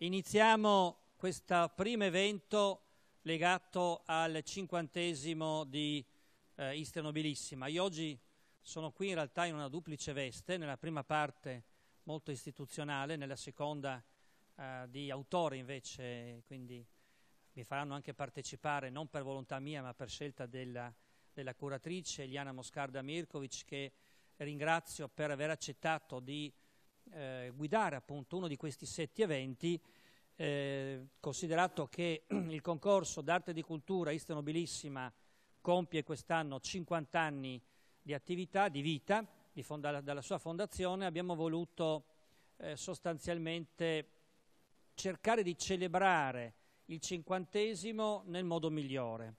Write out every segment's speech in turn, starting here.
Iniziamo questo primo evento legato al cinquantesimo di eh, Istria Nobilissima. Io oggi sono qui in realtà in una duplice veste, nella prima parte molto istituzionale, nella seconda eh, di autore invece, quindi mi faranno anche partecipare non per volontà mia ma per scelta della, della curatrice Eliana Moscarda Mirkovic che ringrazio per aver accettato di eh, guidare appunto uno di questi sette eventi, eh, considerato che il concorso d'arte e di cultura Ista Nobilissima compie quest'anno 50 anni di attività, di vita, di fonda, dalla sua fondazione, abbiamo voluto eh, sostanzialmente cercare di celebrare il cinquantesimo nel modo migliore.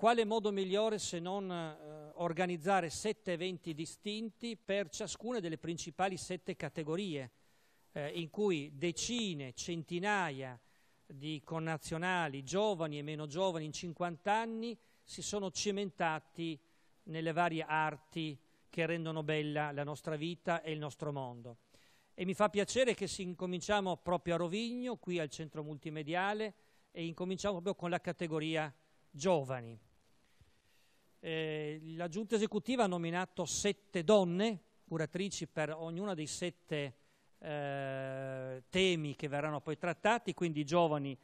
Quale modo migliore se non eh, organizzare sette eventi distinti per ciascuna delle principali sette categorie, eh, in cui decine, centinaia di connazionali, giovani e meno giovani in 50 anni, si sono cimentati nelle varie arti che rendono bella la nostra vita e il nostro mondo. E mi fa piacere che si incominciamo proprio a Rovigno, qui al centro multimediale, e incominciamo proprio con la categoria giovani. Eh, la giunta esecutiva ha nominato sette donne, curatrici per ognuna dei sette eh, temi che verranno poi trattati, quindi i giovani,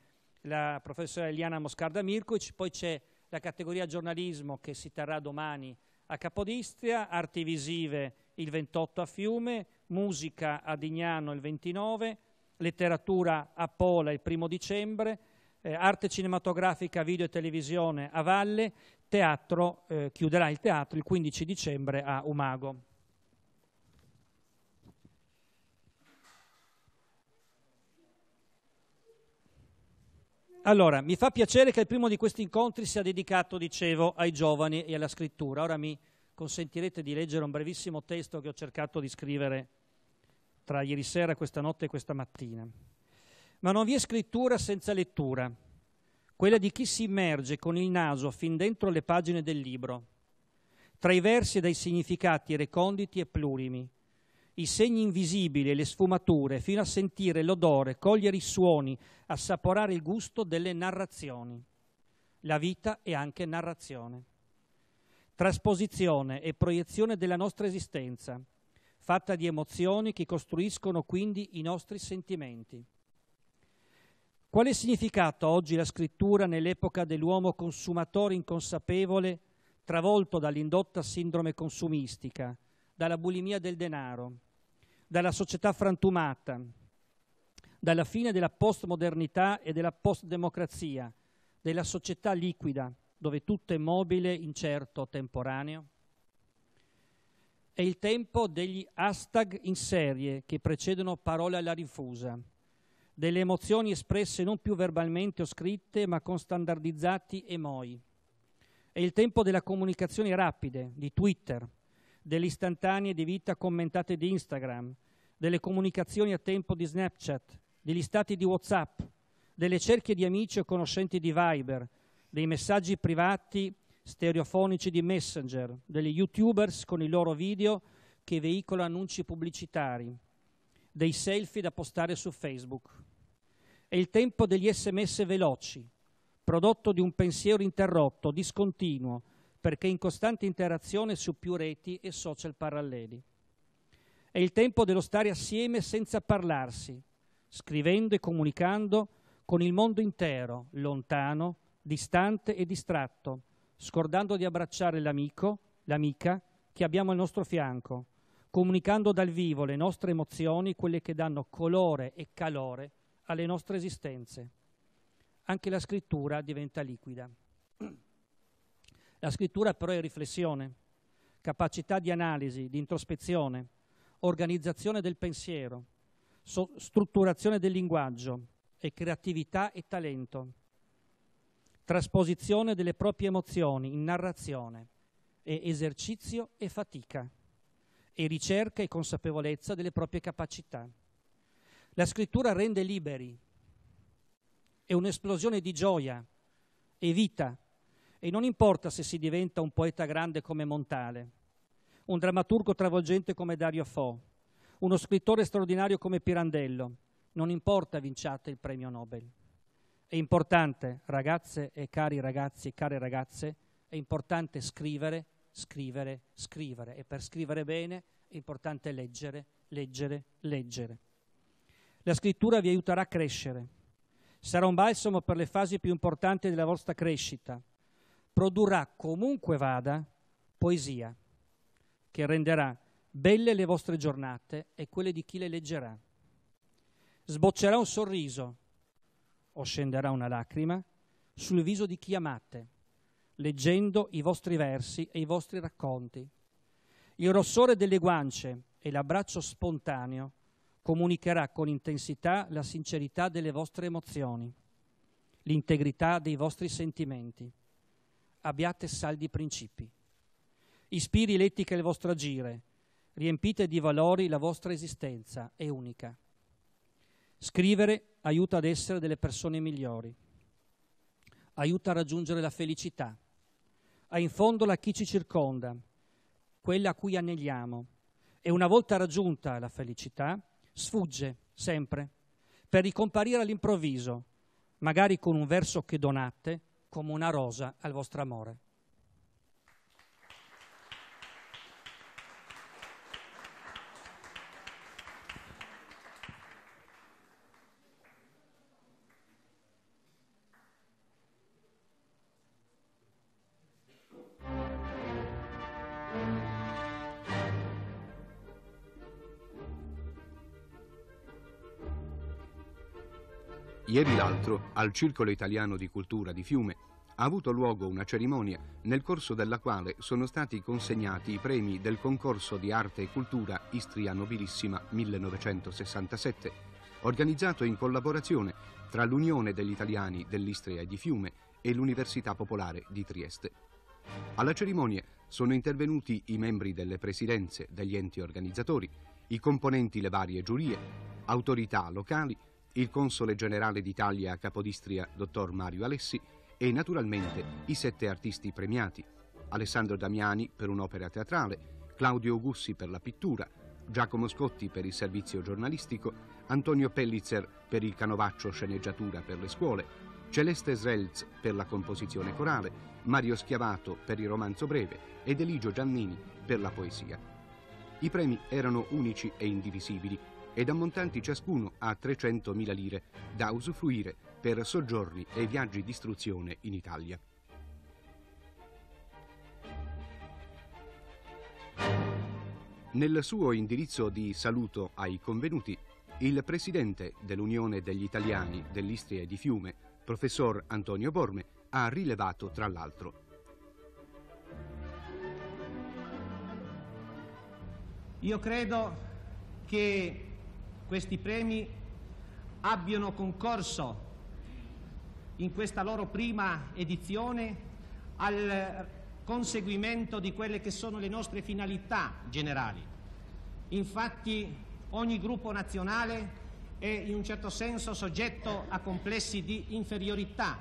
la professoressa Eliana Moscarda Mirkovic, poi c'è la categoria giornalismo che si terrà domani a Capodistria, arti visive il 28 a Fiume, musica a Dignano il 29, letteratura a Pola il primo dicembre, eh, arte cinematografica, video e televisione a Valle, teatro, eh, chiuderà il teatro il 15 dicembre a Umago. Allora, mi fa piacere che il primo di questi incontri sia dedicato, dicevo, ai giovani e alla scrittura. Ora mi consentirete di leggere un brevissimo testo che ho cercato di scrivere tra ieri sera, questa notte e questa mattina. Ma non vi è scrittura senza lettura quella di chi si immerge con il naso fin dentro le pagine del libro, tra i versi e dai significati reconditi e plurimi, i segni invisibili e le sfumature, fino a sentire l'odore, cogliere i suoni, assaporare il gusto delle narrazioni. La vita è anche narrazione. Trasposizione e proiezione della nostra esistenza, fatta di emozioni che costruiscono quindi i nostri sentimenti. Quale significato ha oggi la scrittura nell'epoca dell'uomo consumatore inconsapevole, travolto dall'indotta sindrome consumistica, dalla bulimia del denaro, dalla società frantumata, dalla fine della postmodernità e della postdemocrazia, della società liquida, dove tutto è mobile, incerto, temporaneo? È il tempo degli hashtag in serie che precedono parole alla rinfusa delle emozioni espresse non più verbalmente o scritte, ma con standardizzati emoi. È il tempo della comunicazione rapide, di Twitter, delle istantanee di vita commentate di Instagram, delle comunicazioni a tempo di Snapchat, degli stati di WhatsApp, delle cerchie di amici o conoscenti di Viber, dei messaggi privati stereofonici di Messenger, degli YouTubers con i loro video che veicolano annunci pubblicitari, dei selfie da postare su Facebook. È il tempo degli sms veloci, prodotto di un pensiero interrotto, discontinuo, perché in costante interazione su più reti e social paralleli. È il tempo dello stare assieme senza parlarsi, scrivendo e comunicando con il mondo intero, lontano, distante e distratto, scordando di abbracciare l'amico, l'amica che abbiamo al nostro fianco, comunicando dal vivo le nostre emozioni, quelle che danno colore e calore alle nostre esistenze. Anche la scrittura diventa liquida. La scrittura però è riflessione, capacità di analisi, di introspezione, organizzazione del pensiero, so strutturazione del linguaggio e creatività e talento, trasposizione delle proprie emozioni in narrazione e esercizio e fatica e ricerca e consapevolezza delle proprie capacità. La scrittura rende liberi, è un'esplosione di gioia e vita, e non importa se si diventa un poeta grande come Montale, un drammaturgo travolgente come Dario Fo, uno scrittore straordinario come Pirandello, non importa vinciate il premio Nobel. È importante, ragazze e cari ragazzi e care ragazze, è importante scrivere scrivere, scrivere e per scrivere bene è importante leggere, leggere, leggere. La scrittura vi aiuterà a crescere, sarà un balsamo per le fasi più importanti della vostra crescita, produrrà comunque vada poesia che renderà belle le vostre giornate e quelle di chi le leggerà. Sboccerà un sorriso o scenderà una lacrima sul viso di chi amate leggendo i vostri versi e i vostri racconti. Il rossore delle guance e l'abbraccio spontaneo comunicherà con intensità la sincerità delle vostre emozioni, l'integrità dei vostri sentimenti. Abbiate saldi principi. Ispiri l'etica e il vostro agire, riempite di valori la vostra esistenza, è unica. Scrivere aiuta ad essere delle persone migliori, aiuta a raggiungere la felicità, ha in fondo la chi ci circonda, quella a cui aneliamo. E una volta raggiunta la felicità, sfugge sempre per ricomparire all'improvviso, magari con un verso che donate come una rosa al vostro amore. Ieri l'altro, al Circolo Italiano di Cultura di Fiume, ha avuto luogo una cerimonia nel corso della quale sono stati consegnati i premi del concorso di arte e cultura Istria Nobilissima 1967, organizzato in collaborazione tra l'Unione degli Italiani dell'Istria e di Fiume e l'Università Popolare di Trieste. Alla cerimonia sono intervenuti i membri delle presidenze degli enti organizzatori, i componenti le varie giurie, autorità locali, il console generale d'Italia a Capodistria, dottor Mario Alessi, e naturalmente i sette artisti premiati, Alessandro Damiani per un'opera teatrale, Claudio Augussi per la pittura, Giacomo Scotti per il servizio giornalistico, Antonio Pellitzer per il canovaccio sceneggiatura per le scuole, Celeste Srelz per la composizione corale, Mario Schiavato per il romanzo breve ed Eligio Giannini per la poesia. I premi erano unici e indivisibili ed ammontanti ciascuno a 300.000 lire da usufruire per soggiorni e viaggi di istruzione in Italia. Nel suo indirizzo di saluto ai convenuti, il presidente dell'Unione degli Italiani dell'Istria e di Fiume, professor Antonio Borme, ha rilevato tra l'altro Io credo che questi premi abbiano concorso in questa loro prima edizione al conseguimento di quelle che sono le nostre finalità generali. Infatti ogni gruppo nazionale è in un certo senso soggetto a complessi di inferiorità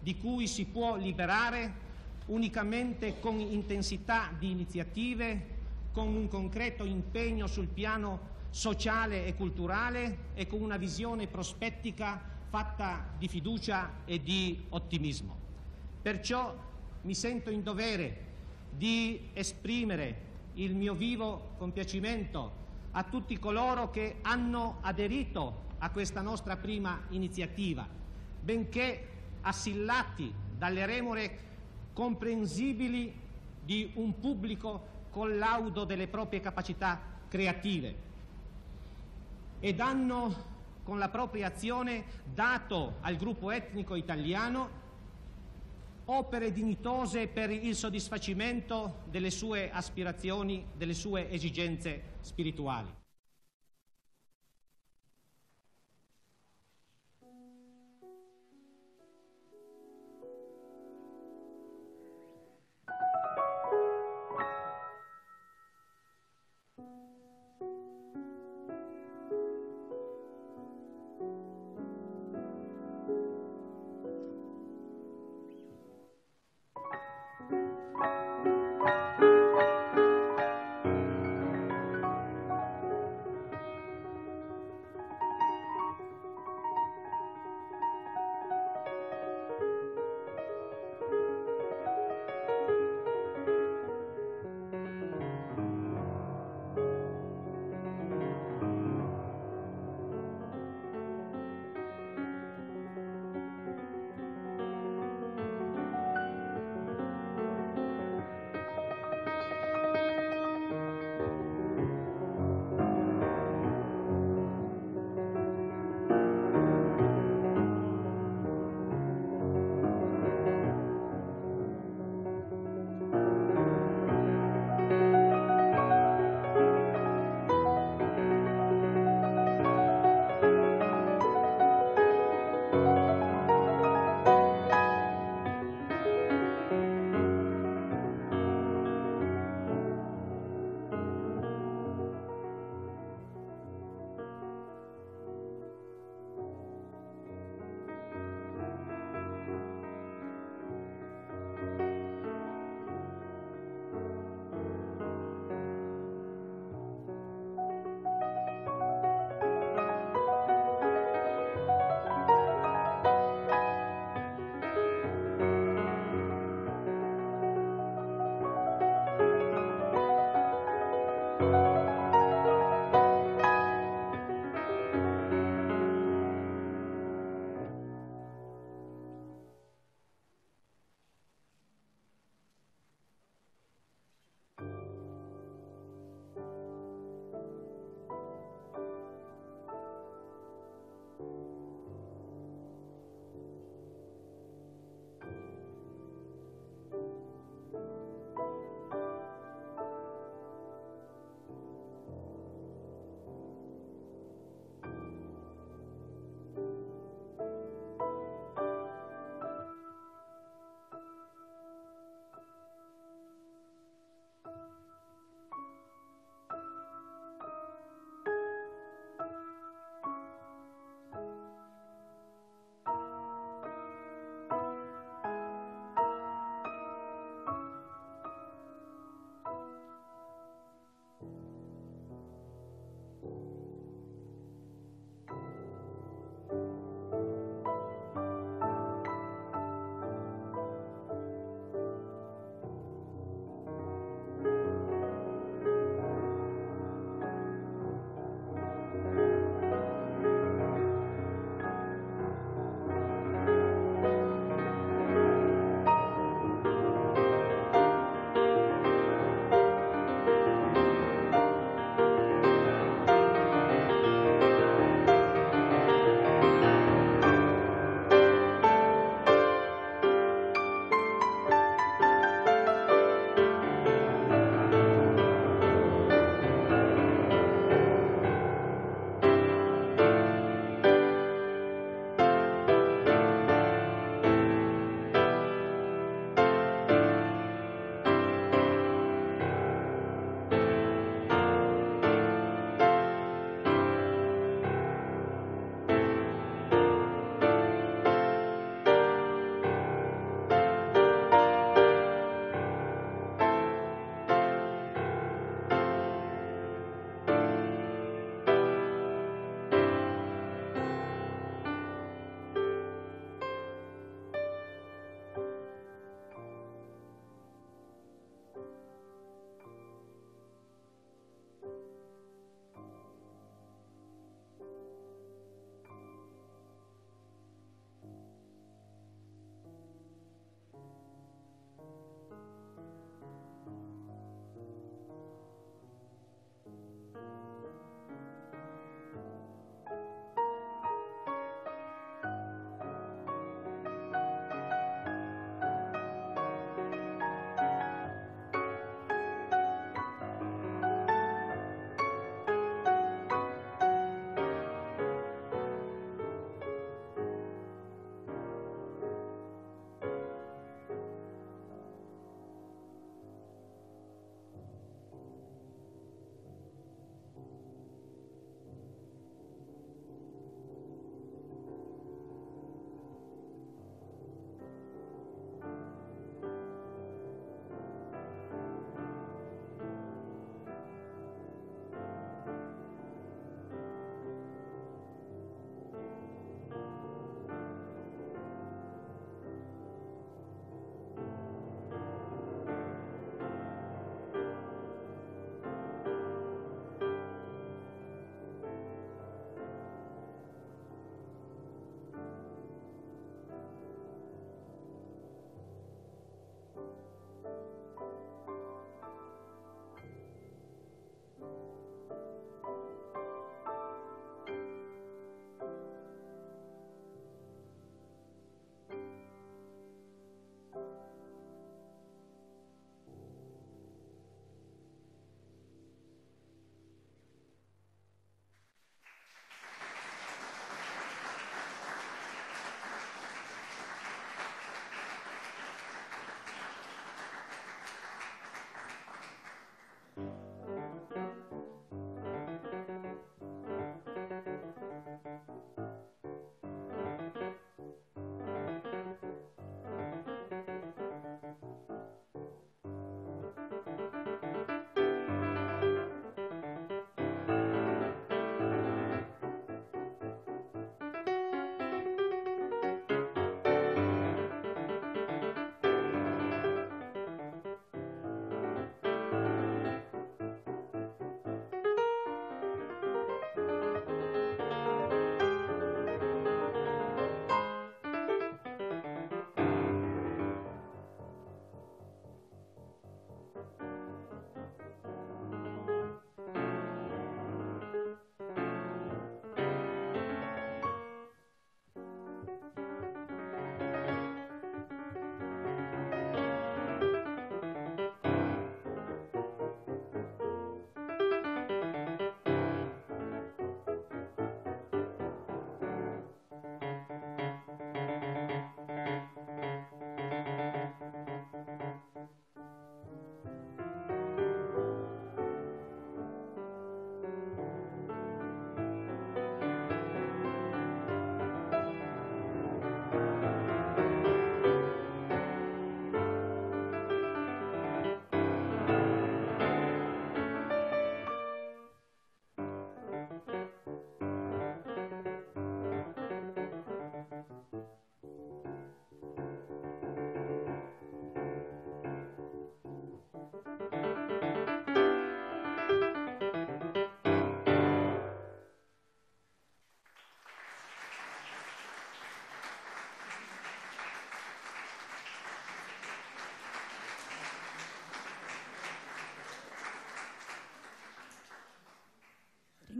di cui si può liberare unicamente con intensità di iniziative, con un concreto impegno sul piano sociale e culturale e con una visione prospettica fatta di fiducia e di ottimismo. Perciò mi sento in dovere di esprimere il mio vivo compiacimento a tutti coloro che hanno aderito a questa nostra prima iniziativa, benché assillati dalle remore comprensibili di un pubblico collaudo delle proprie capacità creative ed hanno con la propria azione dato al gruppo etnico italiano opere dignitose per il soddisfacimento delle sue aspirazioni, delle sue esigenze spirituali.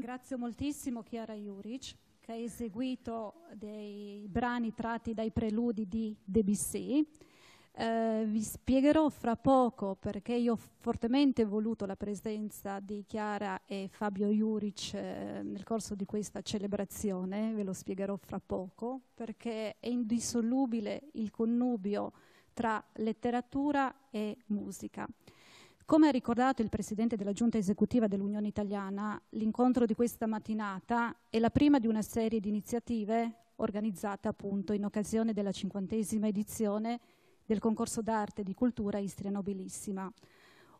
ringrazio moltissimo Chiara Juric che ha eseguito dei brani tratti dai preludi di Debussy. Eh, vi spiegherò fra poco perché io ho fortemente voluto la presenza di Chiara e Fabio Juric eh, nel corso di questa celebrazione, ve lo spiegherò fra poco, perché è indissolubile il connubio tra letteratura e musica. Come ha ricordato il Presidente della Giunta esecutiva dell'Unione Italiana, l'incontro di questa mattinata è la prima di una serie di iniziative organizzata appunto in occasione della cinquantesima edizione del concorso d'arte e di cultura Istria Nobilissima.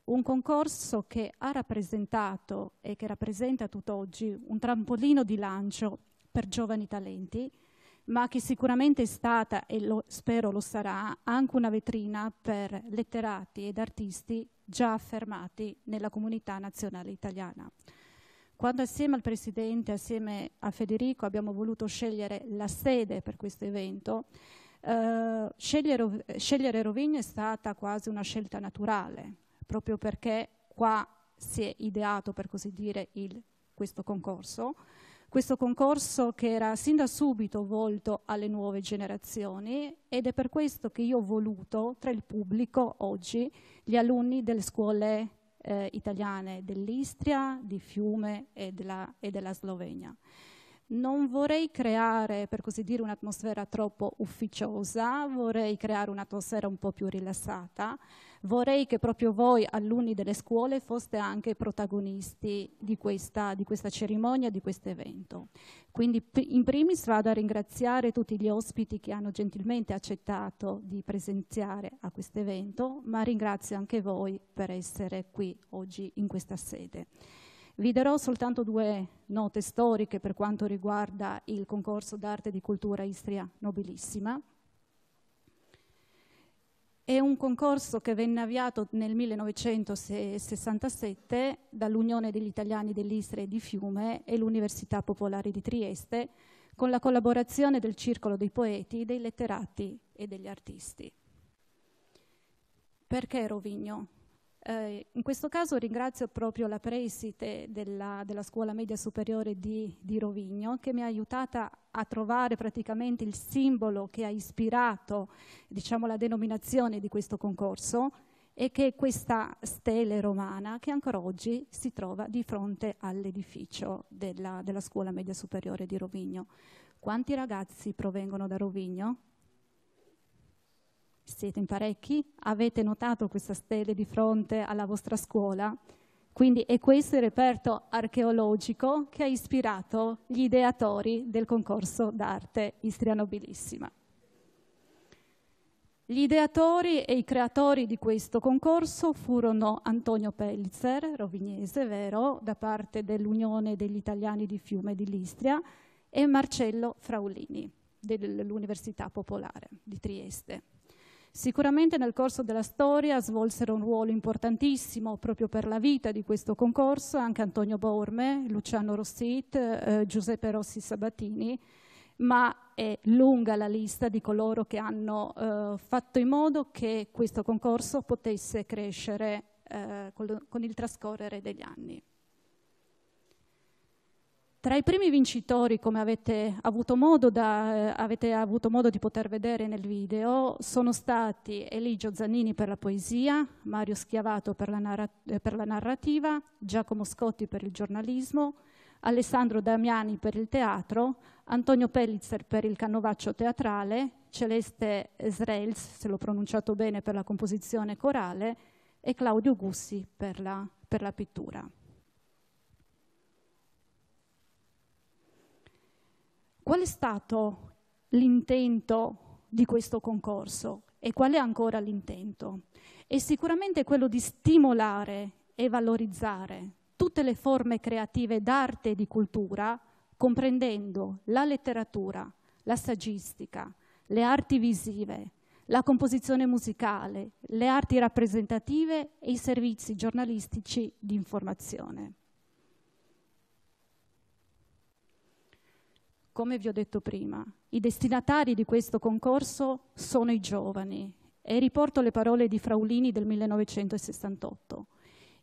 Un concorso che ha rappresentato e che rappresenta tutt'oggi un trampolino di lancio per giovani talenti, ma che sicuramente è stata, e lo, spero lo sarà, anche una vetrina per letterati ed artisti già affermati nella comunità nazionale italiana. Quando assieme al Presidente, assieme a Federico, abbiamo voluto scegliere la sede per questo evento, eh, scegliere, scegliere Rovigno è stata quasi una scelta naturale, proprio perché qua si è ideato, per così dire, il, questo concorso, questo concorso che era sin da subito volto alle nuove generazioni ed è per questo che io ho voluto tra il pubblico oggi gli alunni delle scuole eh, italiane dell'Istria, di Fiume e della, e della Slovenia. Non vorrei creare, per così dire, un'atmosfera troppo ufficiosa, vorrei creare un'atmosfera un po' più rilassata, vorrei che proprio voi, alunni delle scuole, foste anche protagonisti di questa, di questa cerimonia, di questo evento. Quindi in primis vado a ringraziare tutti gli ospiti che hanno gentilmente accettato di presenziare a questo evento, ma ringrazio anche voi per essere qui oggi in questa sede. Vi darò soltanto due note storiche per quanto riguarda il concorso d'arte e di cultura Istria Nobilissima. È un concorso che venne avviato nel 1967 dall'Unione degli Italiani dell'Istre e di Fiume e l'Università Popolare di Trieste con la collaborazione del Circolo dei Poeti, dei Letterati e degli Artisti. Perché Rovigno? Eh, in questo caso ringrazio proprio la preside della, della scuola media superiore di, di, Rovigno che mi ha aiutata a trovare praticamente il simbolo che ha ispirato diciamo, la denominazione di questo concorso e che è questa stele romana che ancora oggi si trova di fronte all'edificio della, della scuola media superiore di Rovigno. Quanti ragazzi provengono da Rovigno? Siete in parecchi? Avete notato questa stele di fronte alla vostra scuola? Quindi è questo il reperto archeologico che ha ispirato gli ideatori del concorso d'arte Istria Nobilissima. Gli ideatori e i creatori di questo concorso furono Antonio Pelzer, rovignese, vero, da parte dell'Unione degli Italiani di Fiume di Listria, e Marcello Fraulini dell'Università Popolare di Trieste. Sicuramente nel corso della storia svolsero un ruolo importantissimo proprio per la vita di questo concorso anche Antonio Borme, Luciano Rossit, eh, Giuseppe Rossi Sabatini, ma è lunga la lista di coloro che hanno eh, fatto in modo che questo concorso potesse crescere eh, con il trascorrere degli anni. Tra i primi vincitori, come avete avuto, da, eh, avete avuto modo, di poter vedere nel video, sono stati Eligio Zannini per la poesia, Mario Schiavato per la, narra eh, per la narrativa, Giacomo Scotti per il giornalismo, Alessandro Damiani per il teatro, Antonio Pellitzer per il canovaccio teatrale, Celeste Srels, se l'ho pronunciato bene, per la composizione corale e Claudio Gussi per la, per la pittura. Qual è stato l'intento di questo concorso e qual è ancora l'intento? È sicuramente quello di stimolare e valorizzare tutte le forme creative d'arte e di cultura, comprendendo la letteratura, la saggistica, le arti visive, la composizione musicale, le arti rappresentative e i servizi giornalistici di informazione. come vi ho detto prima, i destinatari di questo concorso sono i giovani e riporto le parole di Fraulini del 1968.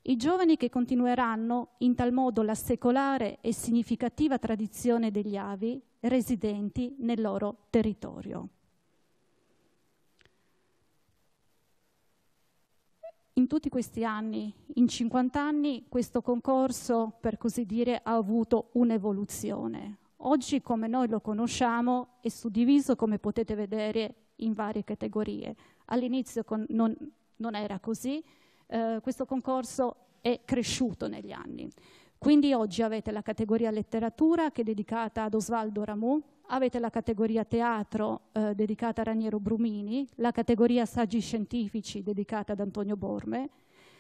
I giovani che continueranno in tal modo la secolare e significativa tradizione degli avi residenti nel loro territorio. In tutti questi anni, in 50 anni, questo concorso, per così dire, ha avuto un'evoluzione, oggi come noi lo conosciamo è suddiviso, come potete vedere, in varie categorie. All'inizio non, non, era così, eh, questo concorso è cresciuto negli anni. Quindi oggi avete la categoria letteratura che è dedicata ad Osvaldo Ramu, avete la categoria teatro eh, dedicata a Raniero Brumini, la categoria saggi scientifici dedicata ad Antonio Borme,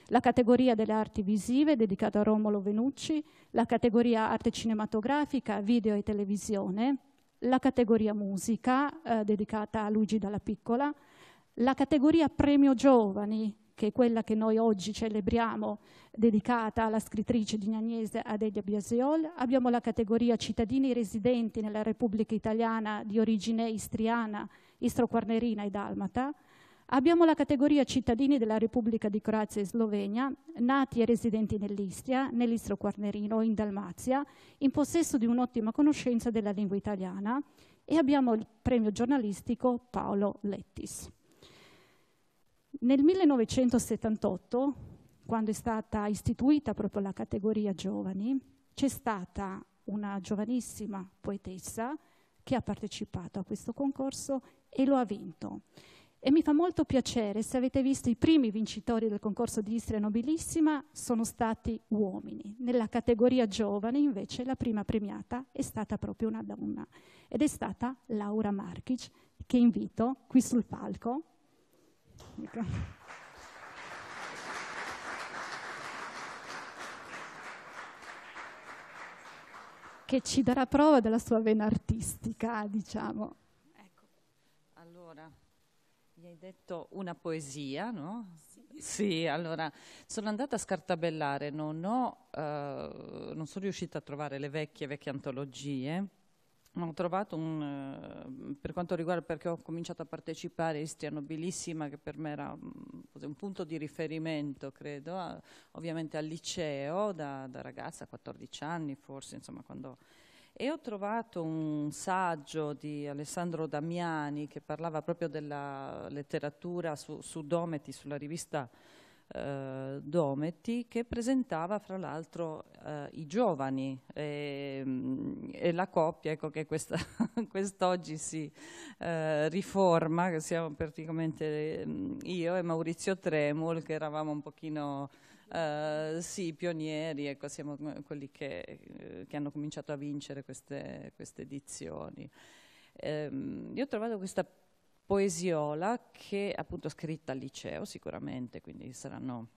la categoria delle arti visive dedicata a Romolo Venucci, la categoria arte cinematografica, video e televisione, la categoria musica eh, dedicata a Luigi Dalla Piccola, la categoria premio giovani, che è quella che noi oggi celebriamo, dedicata alla scrittrice di dignagnese Adelia Biasiol. Abbiamo la categoria cittadini residenti nella Repubblica Italiana di origine istriana, istroquarnerina e dalmata. Abbiamo la categoria cittadini della Repubblica di Croazia e Slovenia, nati e residenti nell'Istria, nell'Istro Quarnerino in Dalmazia, in possesso di un'ottima conoscenza della lingua italiana e abbiamo il premio giornalistico Paolo Lettis. Nel 1978, quando è stata istituita proprio la categoria giovani, c'è stata una giovanissima poetessa che ha partecipato a questo concorso e lo ha vinto. E mi fa molto piacere, se avete visto i primi vincitori del concorso di Istria Nobilissima sono stati uomini. Nella categoria giovane invece la prima premiata è stata proprio una donna ed è stata Laura Markic che invito qui sul palco. Ecco. che ci darà prova della sua vena artistica, diciamo. Ecco. Allora, mi hai detto una poesia, no? Sì. sì allora sono andata a scartabellare, non, ho, eh, non sono riuscita a trovare le vecchie, vecchie antologie, ma ho trovato un, eh, per quanto riguarda, perché ho cominciato a partecipare a Istria Nobilissima, che per me era mm, un punto di riferimento, credo, a, ovviamente al liceo, da, da ragazza, 14 anni forse, insomma, quando e ho trovato un saggio di Alessandro Damiani che parlava proprio della letteratura su, su Dometi, sulla rivista eh, Dometi, che presentava fra l'altro eh, i giovani e, ehm, e, la coppia ecco, che questa, quest'oggi si eh, riforma, che siamo praticamente ehm, io e Maurizio Tremul, che eravamo un pochino Uh, sì, pionieri, ecco, siamo mm, quelli che, eh, che, hanno cominciato a vincere queste, queste edizioni. Um, io ho trovato questa poesiola che è appunto scritta al liceo sicuramente, quindi saranno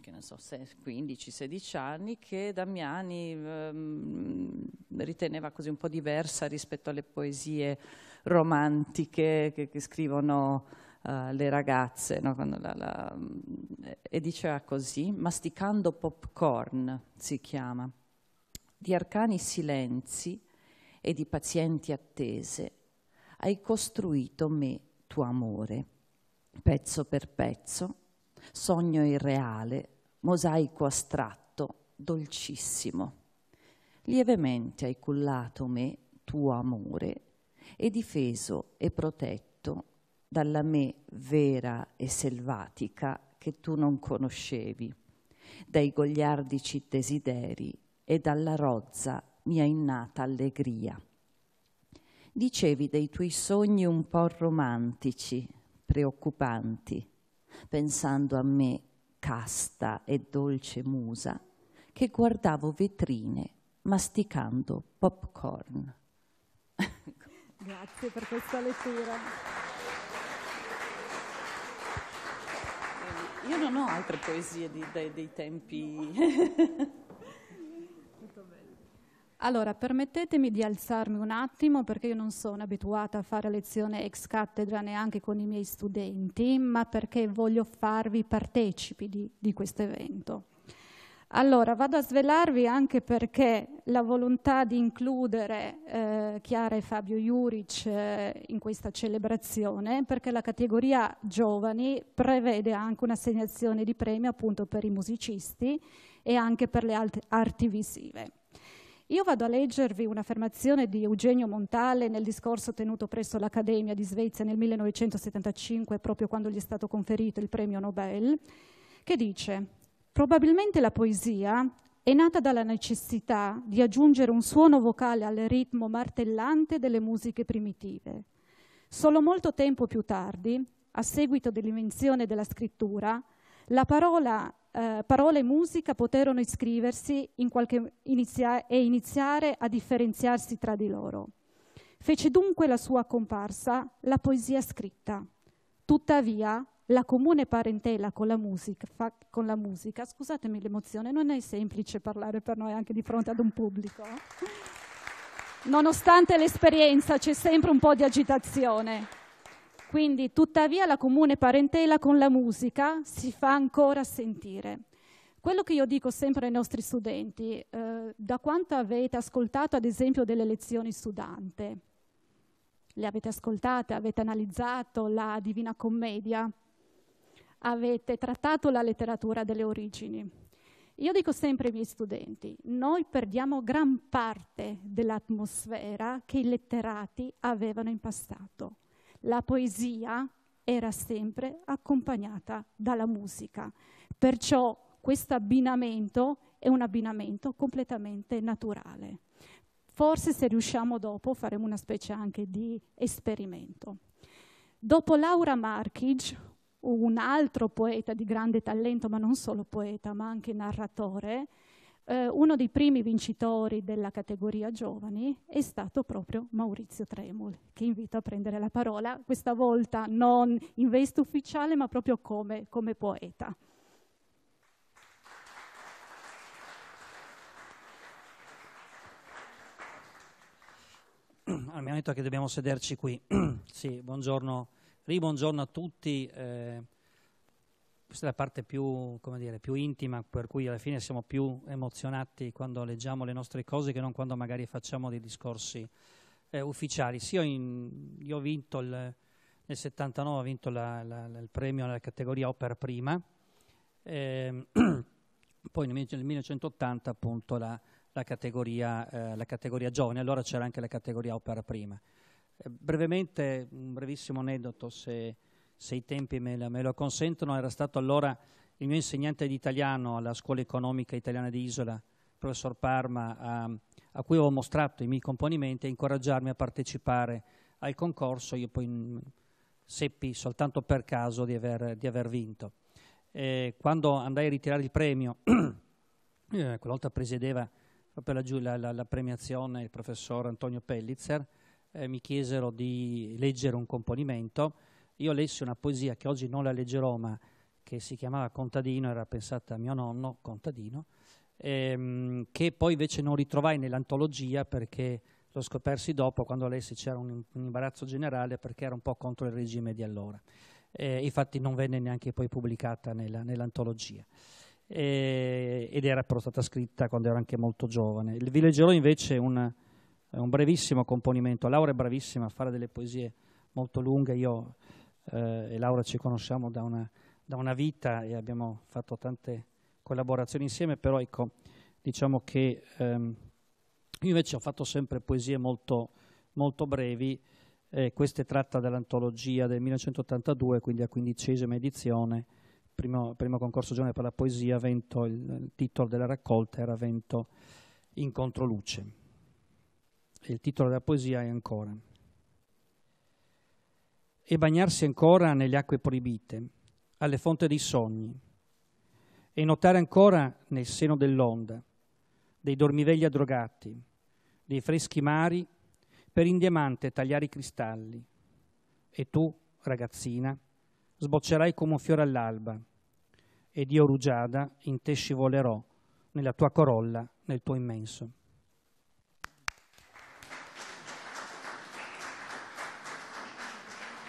che ne so, 15-16 anni, che Damiani ehm, riteneva così un po' diversa rispetto alle poesie romantiche che, che scrivono eh, le ragazze, no? la, la, e diceva così, masticando popcorn si chiama, di arcani silenzi e di pazienti attese, hai costruito me, tuo amore, pezzo per pezzo, sogno irreale, mosaico astratto, dolcissimo. Lievemente hai cullato me, tuo amore, e difeso e protetto dalla me vera e selvatica che tu non conoscevi, dai gogliardici desideri e dalla rozza mia innata allegria. Dicevi dei tuoi sogni un po' romantici, preoccupanti, pensando a me, casta e dolce musa, che guardavo vetrine masticando popcorn. Grazie per questa lettura. Io non ho altre poesie di, dei, dei tempi. allora, permettetemi di alzarmi un attimo perché io non sono abituata a fare lezione ex cattedra neanche con i miei studenti, ma perché voglio farvi partecipi di, di questo evento. Allora, vado a svelarvi anche perché la volontà di includere eh, Chiara e Fabio Juric eh, in questa celebrazione, perché la categoria giovani prevede anche un'assegnazione di premio appunto per i musicisti e anche per le arti visive. Io vado a leggervi un'affermazione di Eugenio Montale nel discorso tenuto presso l'Accademia di Svezia nel 1975, proprio quando gli è stato conferito il premio Nobel, che dice Probabilmente la poesia è nata dalla necessità di aggiungere un suono vocale al ritmo martellante delle musiche primitive. Solo molto tempo più tardi, a seguito dell'invenzione della scrittura, la parola, eh, parola e musica poterono iscriversi in qualche, inizia e iniziare a differenziarsi tra di loro. Fece dunque la sua comparsa la poesia scritta. Tuttavia, la comune parentela con la musica, fa, con la musica scusatemi l'emozione, non è semplice parlare per noi anche di fronte ad un pubblico. Eh. Nonostante l'esperienza c'è sempre un po' di agitazione. Quindi tuttavia la comune parentela con la musica si fa ancora sentire. Quello che io dico sempre ai nostri studenti, eh, da quanto avete ascoltato ad esempio delle lezioni su Dante, le avete ascoltate, avete analizzato la Divina Commedia, avete trattato la letteratura delle origini. Io dico sempre ai miei studenti, noi perdiamo gran parte dell'atmosfera che i letterati avevano in passato. La poesia era sempre accompagnata dalla musica, perciò questo abbinamento è un abbinamento completamente naturale. Forse se riusciamo dopo faremo una specie anche di esperimento. Dopo Laura Markage, un altro poeta di grande talento, ma non solo poeta, ma anche narratore, eh, uno dei primi vincitori della categoria giovani è stato proprio Maurizio Tremul, che invito a prendere la parola, questa volta non in veste ufficiale, ma proprio come, come poeta. Abbiamo ah, detto che dobbiamo sederci qui. sì, buongiorno Ri, buongiorno a tutti. Eh, questa è la parte più, dire, più, intima, per cui alla fine siamo più emozionati quando leggiamo le nostre cose che non quando magari facciamo dei discorsi eh, ufficiali. Sì, in, io ho vinto il, nel 79 ho vinto la, la, la, il premio nella categoria Opera prima, eh, poi nel 1980 appunto la, categoria, eh, categoria giovane, allora c'era anche la categoria Opera prima. Eh, brevemente, un brevissimo aneddoto, se, se i tempi me, me lo consentono, era stato allora il mio insegnante di italiano alla scuola economica italiana di Isola, professor Parma, a, a, cui avevo mostrato i miei componimenti e incoraggiarmi a partecipare al concorso, io poi mm, seppi soltanto per caso di aver, di aver vinto. E quando andai a ritirare il premio, eh, quella volta presiedeva proprio la, la, la premiazione il professor Antonio Pellitzer, eh, mi chiesero di leggere un componimento. Io lessi una poesia che oggi non la leggerò, ma che si chiamava Contadino, era pensata a mio nonno, Contadino, ehm, che poi invece non ritrovai nell'antologia perché l'ho scopersi dopo, quando lessi c'era un, un imbarazzo generale perché era un po' contro il regime di allora. Eh, infatti non venne neanche poi pubblicata nella, nell'antologia eh, ed era però stata scritta quando ero anche molto giovane. Vi leggerò invece un, è un brevissimo componimento. Laura è bravissima a fare delle poesie molto lunghe, io eh, e Laura ci conosciamo da una, da una, vita e abbiamo fatto tante collaborazioni insieme, però ecco, diciamo che ehm, io invece ho fatto sempre poesie molto, molto brevi, eh, questa è tratta dall'antologia del 1982, quindi la quindicesima edizione, primo, primo concorso giovane per la poesia, Vento, il, il titolo della raccolta era Vento in controluce e il titolo della poesia è ancora. E bagnarsi ancora nelle acque proibite, alle fonte dei sogni, e notare ancora nel seno dell'onda, dei dormivegli addrogati, dei freschi mari, per in diamante tagliare i cristalli. E tu, ragazzina, sboccerai come un fiore all'alba, ed io, rugiada, in te scivolerò, nella tua corolla, nel tuo immenso.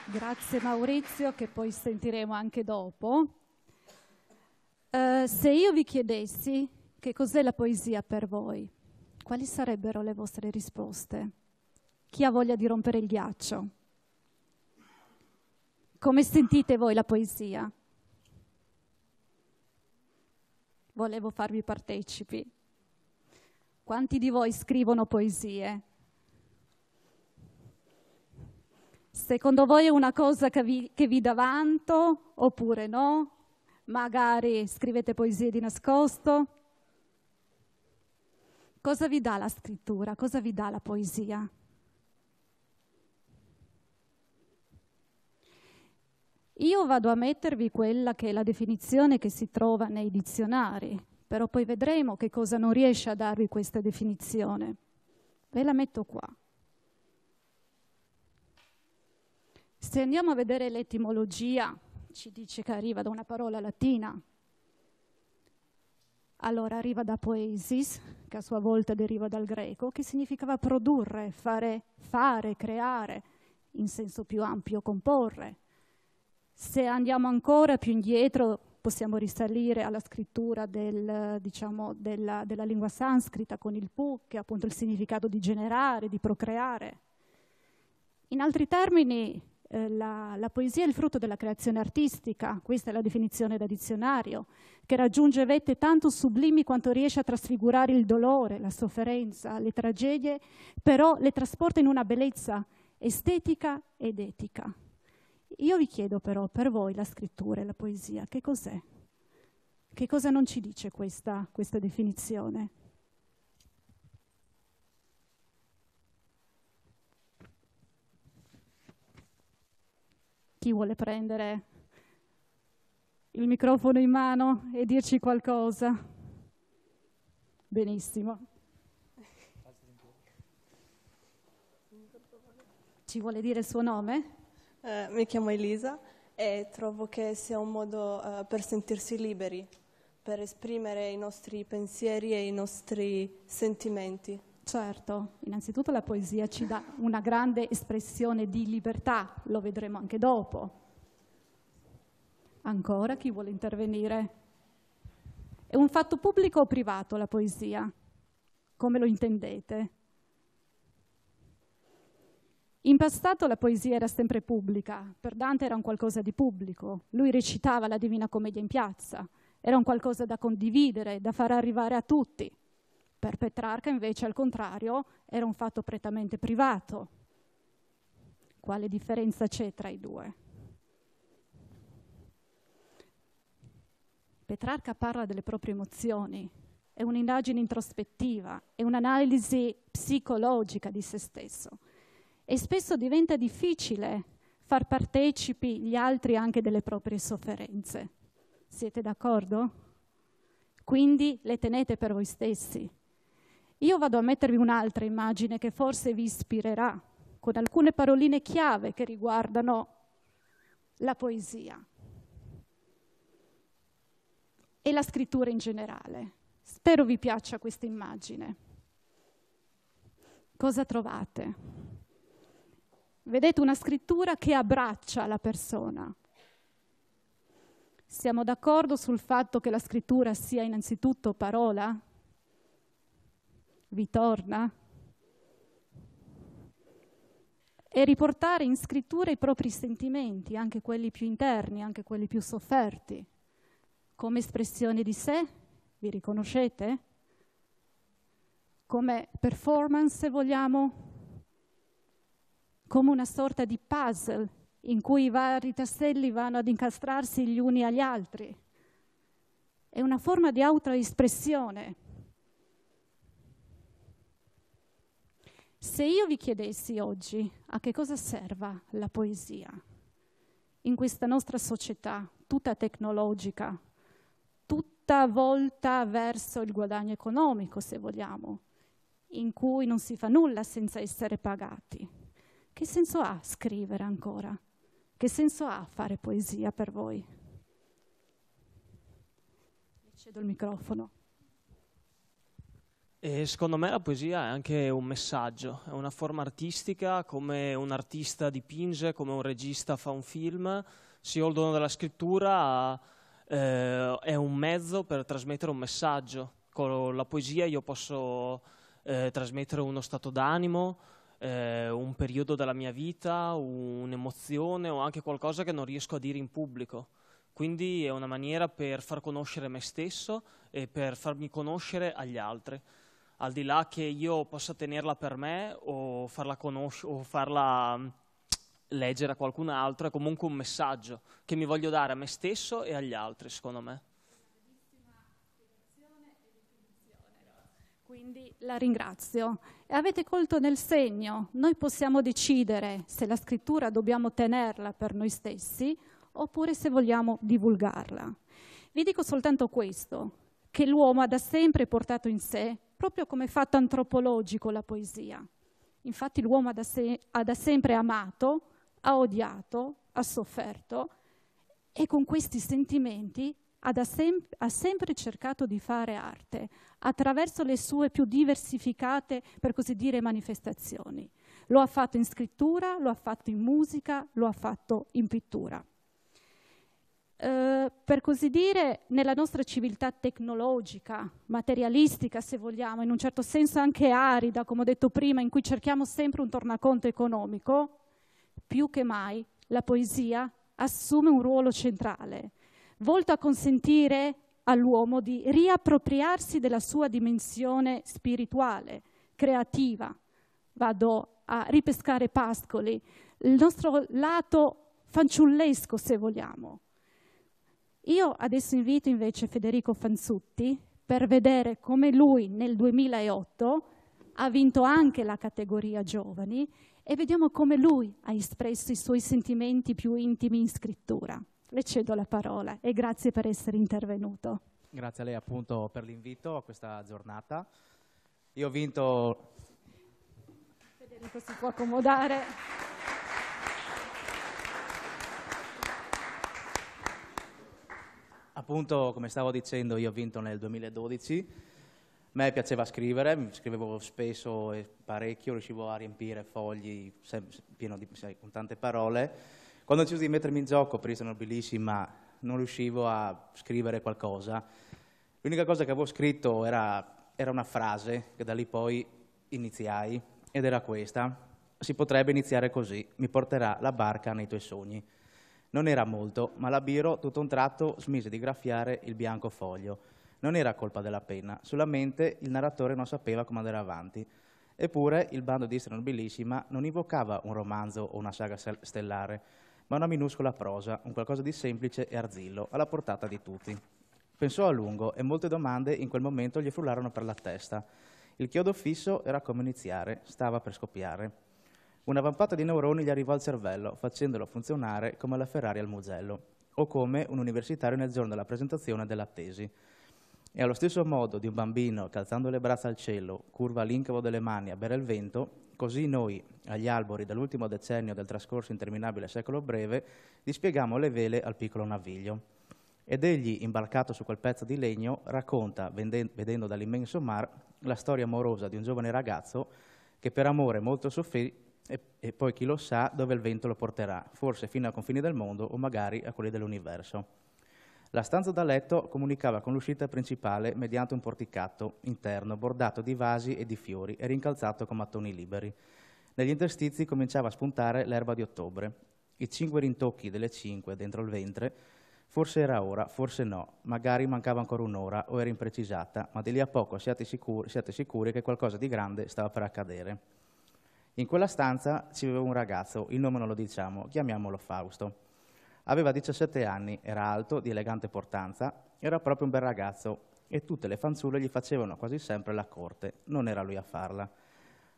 Grazie Maurizio, che poi sentiremo anche dopo. Uh, se io vi chiedessi che cos'è la poesia per voi, quali sarebbero le vostre risposte? Chi ha voglia di rompere il ghiaccio? Come sentite voi la poesia? Volevo farvi partecipi. Quanti di voi scrivono poesie? Secondo voi è una cosa che vi, che vi davanto oppure no? Magari scrivete poesie di nascosto? Cosa vi dà la scrittura? Cosa vi dà la poesia? Io vado a mettervi quella che è la definizione che si trova nei dizionari, però poi vedremo che cosa non riesce a darvi questa definizione. Ve la metto qua. Se andiamo a vedere l'etimologia, ci dice che arriva da una parola latina. Allora arriva da poesis, che a sua volta deriva dal greco, che significava produrre, fare, fare creare, in senso più ampio comporre. Se andiamo ancora più indietro, possiamo risalire alla scrittura del, diciamo, della, della, lingua sanscrita con il pu, che è appunto il significato di generare, di procreare. In altri termini, eh, la, la, poesia è il frutto della creazione artistica, questa è la definizione da dizionario, che raggiunge vette tanto sublimi quanto riesce a trasfigurare il dolore, la sofferenza, le tragedie, però le trasporta in una bellezza estetica ed etica. Io vi chiedo però, per voi, la scrittura e la poesia, che cos'è? Che cosa non ci dice questa, questa definizione? chi vuole prendere il microfono in mano e dirci qualcosa. Benissimo. Ci vuole dire il suo nome? Eh, mi chiamo Elisa e trovo che sia un modo eh, per sentirsi liberi, per esprimere i nostri pensieri e i nostri sentimenti. Certo, innanzitutto la poesia ci dà una grande espressione di libertà, lo vedremo anche dopo. Ancora chi vuole intervenire? È un fatto pubblico o privato la poesia? Come lo intendete? In passato la poesia era sempre pubblica, per Dante era un qualcosa di pubblico, lui recitava la Divina Commedia in piazza, era un qualcosa da condividere, da far arrivare a tutti. Per Petrarca invece al contrario era un fatto prettamente privato. Quale differenza c'è tra i due? Petrarca parla delle proprie emozioni, è un'indagine introspettiva, è un'analisi psicologica di se stesso e spesso diventa difficile far partecipi gli altri anche delle proprie sofferenze. Siete d'accordo? Quindi le tenete per voi stessi, io vado a mettervi un'altra immagine che forse vi ispirerà, con alcune paroline chiave che riguardano la poesia e la scrittura in generale. Spero vi piaccia questa immagine. Cosa trovate? Vedete una scrittura che abbraccia la persona. Siamo d'accordo sul fatto che la scrittura sia innanzitutto parola? vi torna? e riportare in scrittura i propri sentimenti, anche quelli più interni, anche quelli più sofferti, come espressione di sé, vi riconoscete? Come performance, se vogliamo, come una sorta di puzzle in cui i vari tasselli vanno ad incastrarsi gli uni agli altri. È una forma di autoespressione Se io vi chiedessi oggi a che cosa serva la poesia in questa nostra società tutta tecnologica, tutta volta verso il guadagno economico, se vogliamo, in cui non si fa nulla senza essere pagati, che senso ha scrivere ancora? Che senso ha fare poesia per voi? Le cedo il microfono. E secondo me la poesia è anche un messaggio, è una forma artistica, come un artista dipinge, come un regista fa un film, si ha il dono della scrittura, eh, è un mezzo per trasmettere un messaggio. Con la poesia io posso eh, trasmettere uno stato d'animo, eh, un periodo della mia vita, un'emozione o anche qualcosa che non riesco a dire in pubblico. Quindi è una maniera per far conoscere me stesso e per farmi conoscere agli altri al di là che io possa tenerla per me o farla, conosc- o farla mm, leggere a qualcun altro, è comunque un messaggio che mi voglio dare a me stesso e agli altri, secondo me. Quindi la ringrazio. E avete colto nel segno, noi possiamo decidere se la scrittura dobbiamo tenerla per noi stessi oppure se vogliamo divulgarla. Vi dico soltanto questo, che l'uomo ha da sempre portato in sé proprio come fatto antropologico la poesia. Infatti l'uomo ha da, ha da sempre amato, ha odiato, ha sofferto e con questi sentimenti Sem- ha sempre cercato di fare arte attraverso le sue più diversificate, per così dire, manifestazioni. Lo ha fatto in scrittura, lo ha fatto in musica, lo ha fatto in pittura. Eh, per così dire, nella nostra civiltà tecnologica, materialistica se vogliamo, in un certo senso anche arida, come ho detto prima, in cui cerchiamo sempre un tornaconto economico, più che mai la poesia assume un ruolo centrale, volto a consentire all'uomo di riappropriarsi della sua dimensione spirituale, creativa. Vado a ripescare pascoli, il nostro lato fanciullesco, se vogliamo. Io adesso invito invece Federico Fanzutti per vedere come lui nel 2008 ha vinto anche la categoria giovani e vediamo come lui ha espresso i suoi sentimenti più intimi in scrittura. Le cedo la parola e grazie per essere intervenuto. Grazie a lei appunto per l'invito a questa giornata. Io ho vinto... Federico si può accomodare. Appunto, come stavo dicendo, io ho vinto nel 2012. A me piaceva scrivere, scrivevo spesso e parecchio, riuscivo a riempire fogli di, con tante parole. Quando ho deciso di mettermi in gioco per Istan Nobilissima non riuscivo a scrivere qualcosa. L'unica cosa che avevo scritto era, era una frase che da lì poi iniziai ed era questa. Si potrebbe iniziare così, mi porterà la barca nei tuoi sogni. Non era molto, ma la Biro tutto un tratto smise di graffiare il bianco foglio. Non era colpa della penna, solamente il narratore non sapeva come andare avanti. Eppure il bando di Nobilissima non invocava un romanzo o una saga stellare, ma una minuscola prosa, un qualcosa di semplice e arzillo, alla portata di tutti. Pensò a lungo e molte domande in quel momento gli frullarono per la testa. Il chiodo fisso era come iniziare, stava per scoppiare. Una vampata di neuroni gli arrivò al cervello, facendolo funzionare come la Ferrari al Mugello, o come un universitario nel giorno della presentazione della tesi. E allo stesso modo di un bambino calzando le braccia al cielo, curva l'incavo delle mani a bere il vento, così noi, agli albori dell'ultimo decennio del trascorso interminabile secolo breve, dispieghiamo le vele al piccolo naviglio. Ed egli, imbarcato su quel pezzo di legno, racconta, vedendo dall'immenso mar, la storia amorosa di un giovane ragazzo che per amore molto soffrì e, e poi chi lo sa dove il vento lo porterà, forse fino ai confini del mondo o magari a quelli dell'universo. La stanza da letto comunicava con l'uscita principale mediante un porticato interno bordato di vasi e di fiori e rincalzato con mattoni liberi. Negli interstizi cominciava a spuntare l'erba di ottobre. I cinque rintocchi delle cinque dentro il ventre, forse era ora, forse no, magari mancava ancora un'ora o era imprecisata, ma di lì a poco siate sicuri, siate sicuri che qualcosa di grande stava per accadere. In quella stanza ci viveva un ragazzo, il nome non lo diciamo, chiamiamolo Fausto. Aveva 17 anni, era alto, di elegante portanza, era proprio un bel ragazzo e tutte le fanciulle gli facevano quasi sempre la corte, non era lui a farla.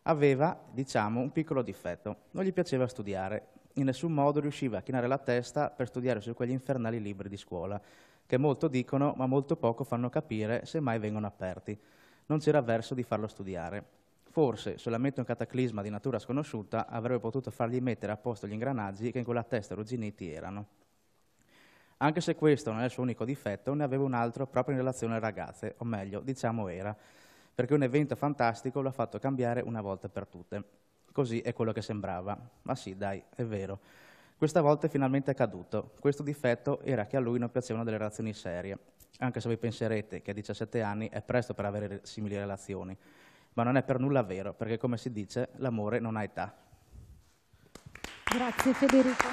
Aveva, diciamo, un piccolo difetto, non gli piaceva studiare, in nessun modo riusciva a chinare la testa per studiare su quegli infernali libri di scuola, che molto dicono ma molto poco fanno capire se mai vengono aperti. Non c'era verso di farlo studiare. Forse solamente un cataclisma di natura sconosciuta avrebbe potuto fargli mettere a posto gli ingranaggi che in quella testa arrugginiti erano. Anche se questo non è il suo unico difetto, ne aveva un altro proprio in relazione alle ragazze, o meglio, diciamo era, perché un evento fantastico lo ha fatto cambiare una volta per tutte. Così è quello che sembrava. Ma sì, dai, è vero. Questa volta è finalmente accaduto. Questo difetto era che a lui non piacevano delle relazioni serie, anche se voi penserete che a 17 anni è presto per avere simili relazioni ma non è per nulla vero, perché come si dice, l'amore non ha età. Grazie Federico.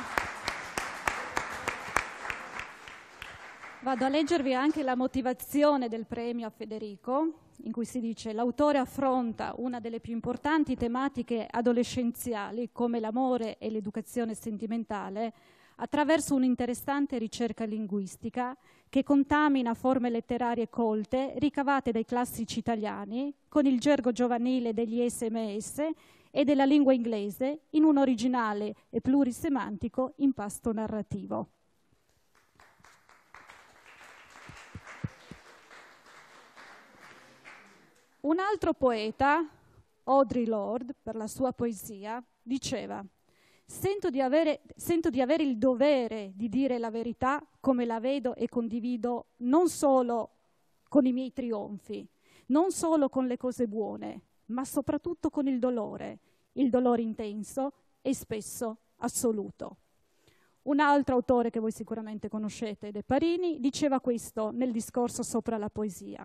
Vado a leggervi anche la motivazione del premio a Federico, in cui si dice l'autore affronta una delle più importanti tematiche adolescenziali come l'amore e l'educazione sentimentale, attraverso un'interessante ricerca linguistica che contamina forme letterarie colte ricavate dai classici italiani con il gergo giovanile degli SMS e della lingua inglese in un originale e plurisemantico impasto narrativo. Un altro poeta, Audrey Lorde, per la sua poesia, diceva Sento di, avere, sento di, avere, il dovere di dire la verità come la vedo e condivido non solo con i miei trionfi, non solo con le cose buone, ma soprattutto con il dolore, il dolore intenso e spesso assoluto. Un altro autore che voi sicuramente conoscete, De Parini, diceva questo nel discorso sopra la poesia.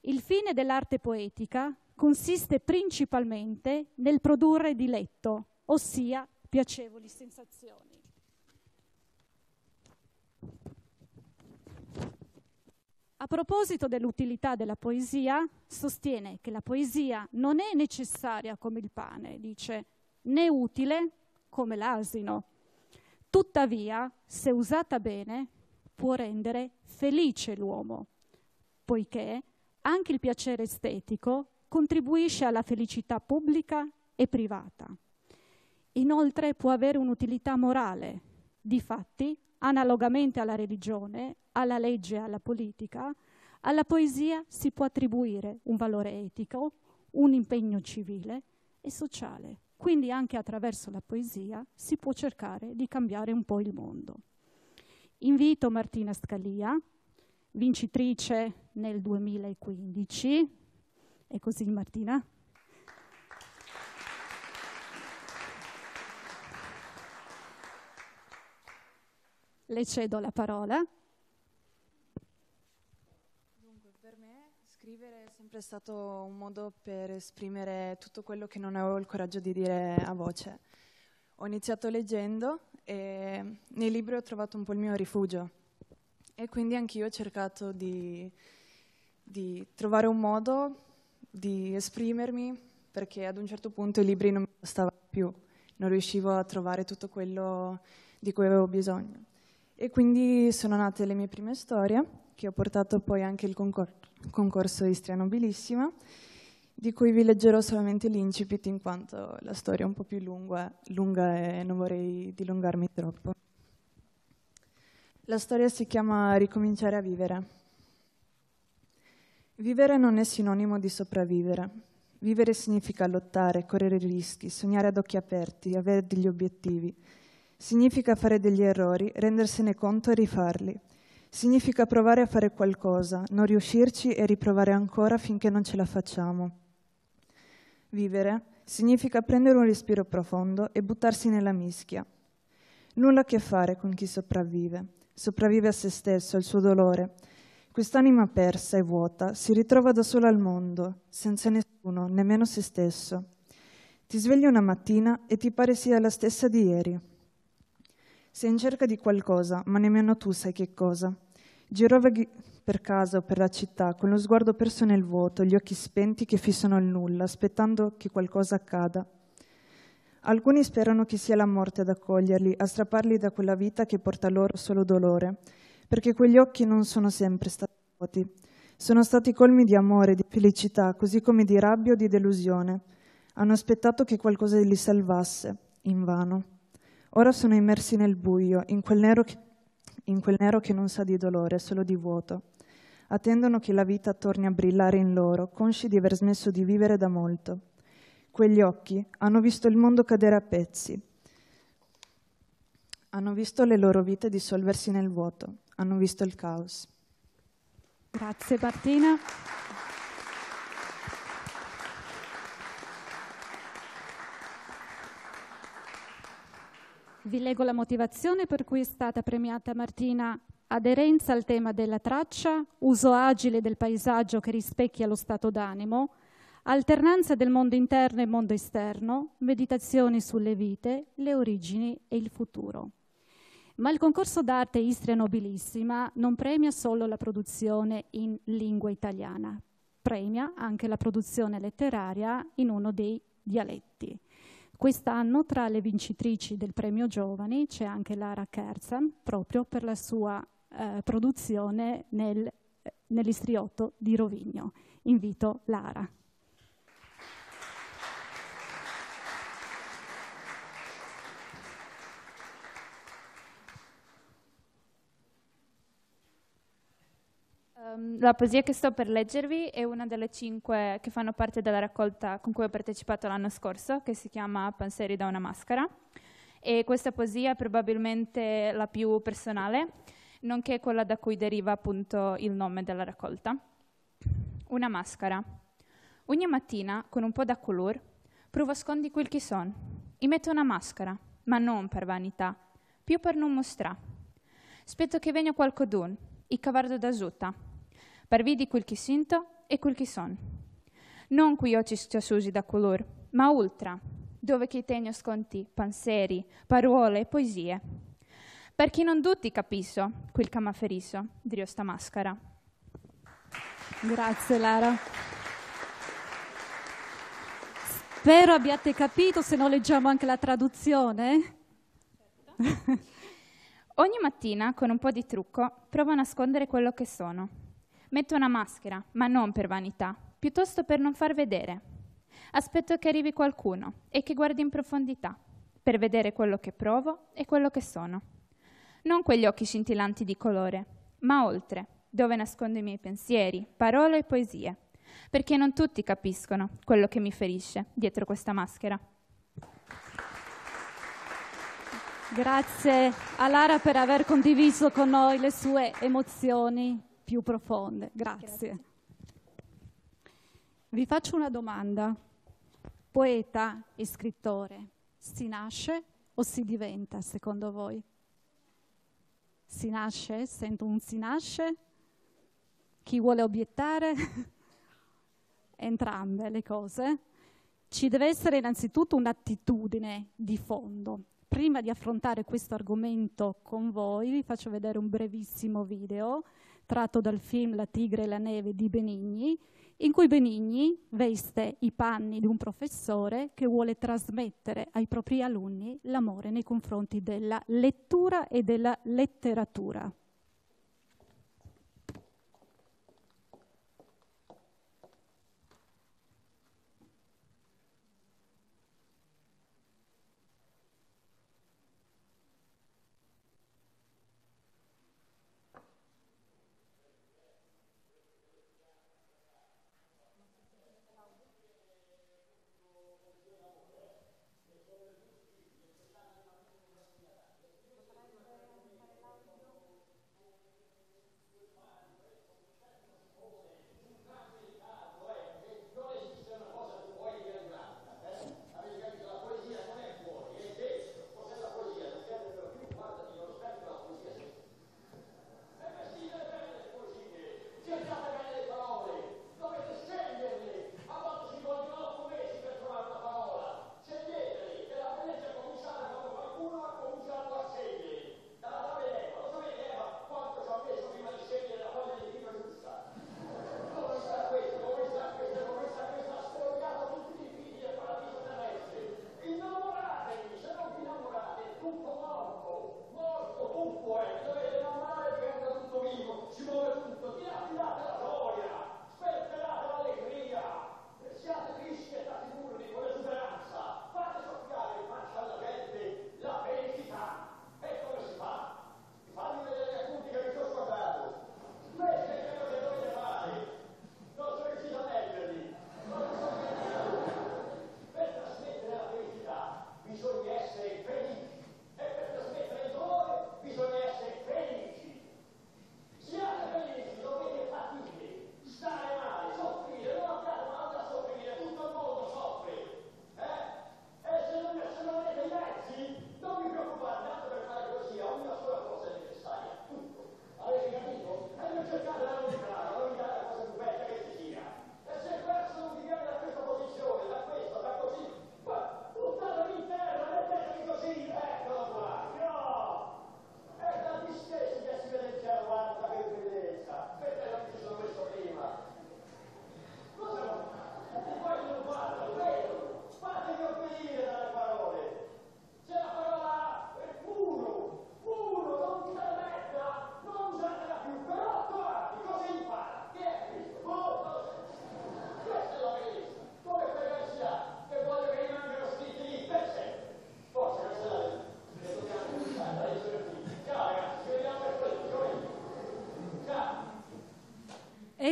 Il fine dell'arte poetica consiste principalmente nel produrre diletto, ossia piacevoli sensazioni. A proposito dell'utilità della poesia, sostiene che la poesia non è necessaria come il pane, dice, né utile come l'asino. Tuttavia, se usata bene, può rendere felice l'uomo, poiché anche il piacere estetico contribuisce alla felicità pubblica e privata. Inoltre può avere un'utilità morale. Difatti, analogamente alla religione, alla legge e alla politica, alla poesia si può attribuire un valore etico, un impegno civile e sociale. Quindi anche attraverso la poesia si può cercare di cambiare un po' il mondo. Invito Martina Scalia, vincitrice nel 2015. È così Martina? le cedo la parola. Dunque, per me scrivere è sempre stato un modo per esprimere tutto quello che non avevo il coraggio di dire a voce. Ho iniziato leggendo e nei libri ho trovato un po' il mio rifugio e quindi anch'io ho cercato di, di trovare un modo di esprimermi perché ad un certo punto i libri non mi bastavano più, non riuscivo a trovare tutto quello di cui avevo bisogno. E quindi sono nate le mie prime storie, che ho portato poi anche il concor- concorso Istria Nobilissima, di cui vi leggerò solamente l'incipit in quanto la storia è un po' più lunga, lunga e non vorrei dilungarmi troppo. La storia si chiama Ricominciare a vivere. Vivere non è sinonimo di sopravvivere. Vivere significa lottare, correre rischi, sognare ad occhi aperti, avere degli obiettivi, Significa fare degli errori, rendersene conto e rifarli. Significa provare a fare qualcosa, non riuscirci e riprovare ancora finché non ce la facciamo. Vivere significa prendere un respiro profondo e buttarsi nella mischia. Nulla a che fare con chi sopravvive, sopravvive a se stesso, al suo dolore. Quest'anima persa e vuota si ritrova da sola al mondo, senza nessuno, nemmeno se stesso. Ti svegli una mattina e ti pare sia la stessa di ieri. Sei in cerca di qualcosa, ma nemmeno tu sai che cosa. Girovaghi per casa o per la città, con lo sguardo perso nel vuoto, gli occhi spenti che fissano il nulla, aspettando che qualcosa accada. Alcuni sperano che sia la morte ad accoglierli, a strapparli da quella vita che porta loro solo dolore, perché quegli occhi non sono sempre stati vuoti. Sono stati colmi di amore, di felicità, così come di rabbia o di delusione. Hanno aspettato che qualcosa li salvasse, invano. Ora sono immersi nel buio, in quel, nero che, in quel nero che non sa di dolore, solo di vuoto. Attendono che la vita torni a brillare in loro, consci di aver smesso di vivere da molto. Quegli occhi hanno visto il mondo cadere a pezzi, hanno visto le loro vite dissolversi nel vuoto, hanno visto il caos. Grazie Martina. Vi leggo la motivazione per cui è stata premiata Martina aderenza al tema della traccia, uso agile del paesaggio che rispecchia lo stato d'animo, alternanza del mondo interno e mondo esterno, meditazioni sulle vite, le origini e il futuro. Ma il concorso d'arte Istria Nobilissima non premia solo la produzione in lingua italiana, premia anche la produzione letteraria in uno dei dialetti. Quest'anno tra le vincitrici del premio Giovani c'è anche Lara Kerzan, proprio per la sua eh, produzione nel, eh, nell'istriotto di Rovigno. Invito Lara. Ehm, la poesia che sto per leggervi è una delle cinque che fanno parte della raccolta con cui ho partecipato l'anno scorso, che si chiama Panseri da una maschera. E questa poesia è probabilmente la più personale, nonché quella da cui deriva appunto il nome della raccolta. Una maschera. Ogni mattina, con un po' da color, provo a scondi quel che son. E metto una maschera, ma non per vanità, più per non mostrare. Spetto che venga qualcuno, e cavardo da zuta per vidi quel chi sinto e quel chi son. Non qui oggi ciasusi da color, ma ultra, dove che tegno sconti, panseri, parole e poesie. Per chi non tutti capisso, quel camaferiso, drio sta maschera. Grazie Lara. Spero abbiate capito, se no leggiamo anche la traduzione. Certo. Ogni mattina, con un po' di trucco, provo a nascondere quello che sono. Metto una maschera, ma non per vanità, piuttosto per non far vedere. Aspetto che arrivi qualcuno e che guardi in profondità, per vedere quello che provo e quello che sono. Non quegli occhi scintillanti di colore, ma oltre, dove nascondo i miei pensieri, parole e poesie, perché non tutti capiscono quello che mi ferisce dietro questa maschera. Grazie a Lara per aver condiviso con noi le sue emozioni più profonde. Grazie. Grazie. Vi faccio una domanda. Poeta e scrittore, si nasce o si diventa secondo voi? Si nasce? Sento un si nasce? Chi vuole obiettare? Entrambe le cose. Ci deve essere innanzitutto un'attitudine di fondo. Prima di affrontare questo argomento con voi vi faccio vedere un brevissimo video tratto dal film La tigre e la neve di Benigni, in cui Benigni veste i panni di un professore che vuole trasmettere ai propri alunni l'amore nei confronti della lettura e della letteratura.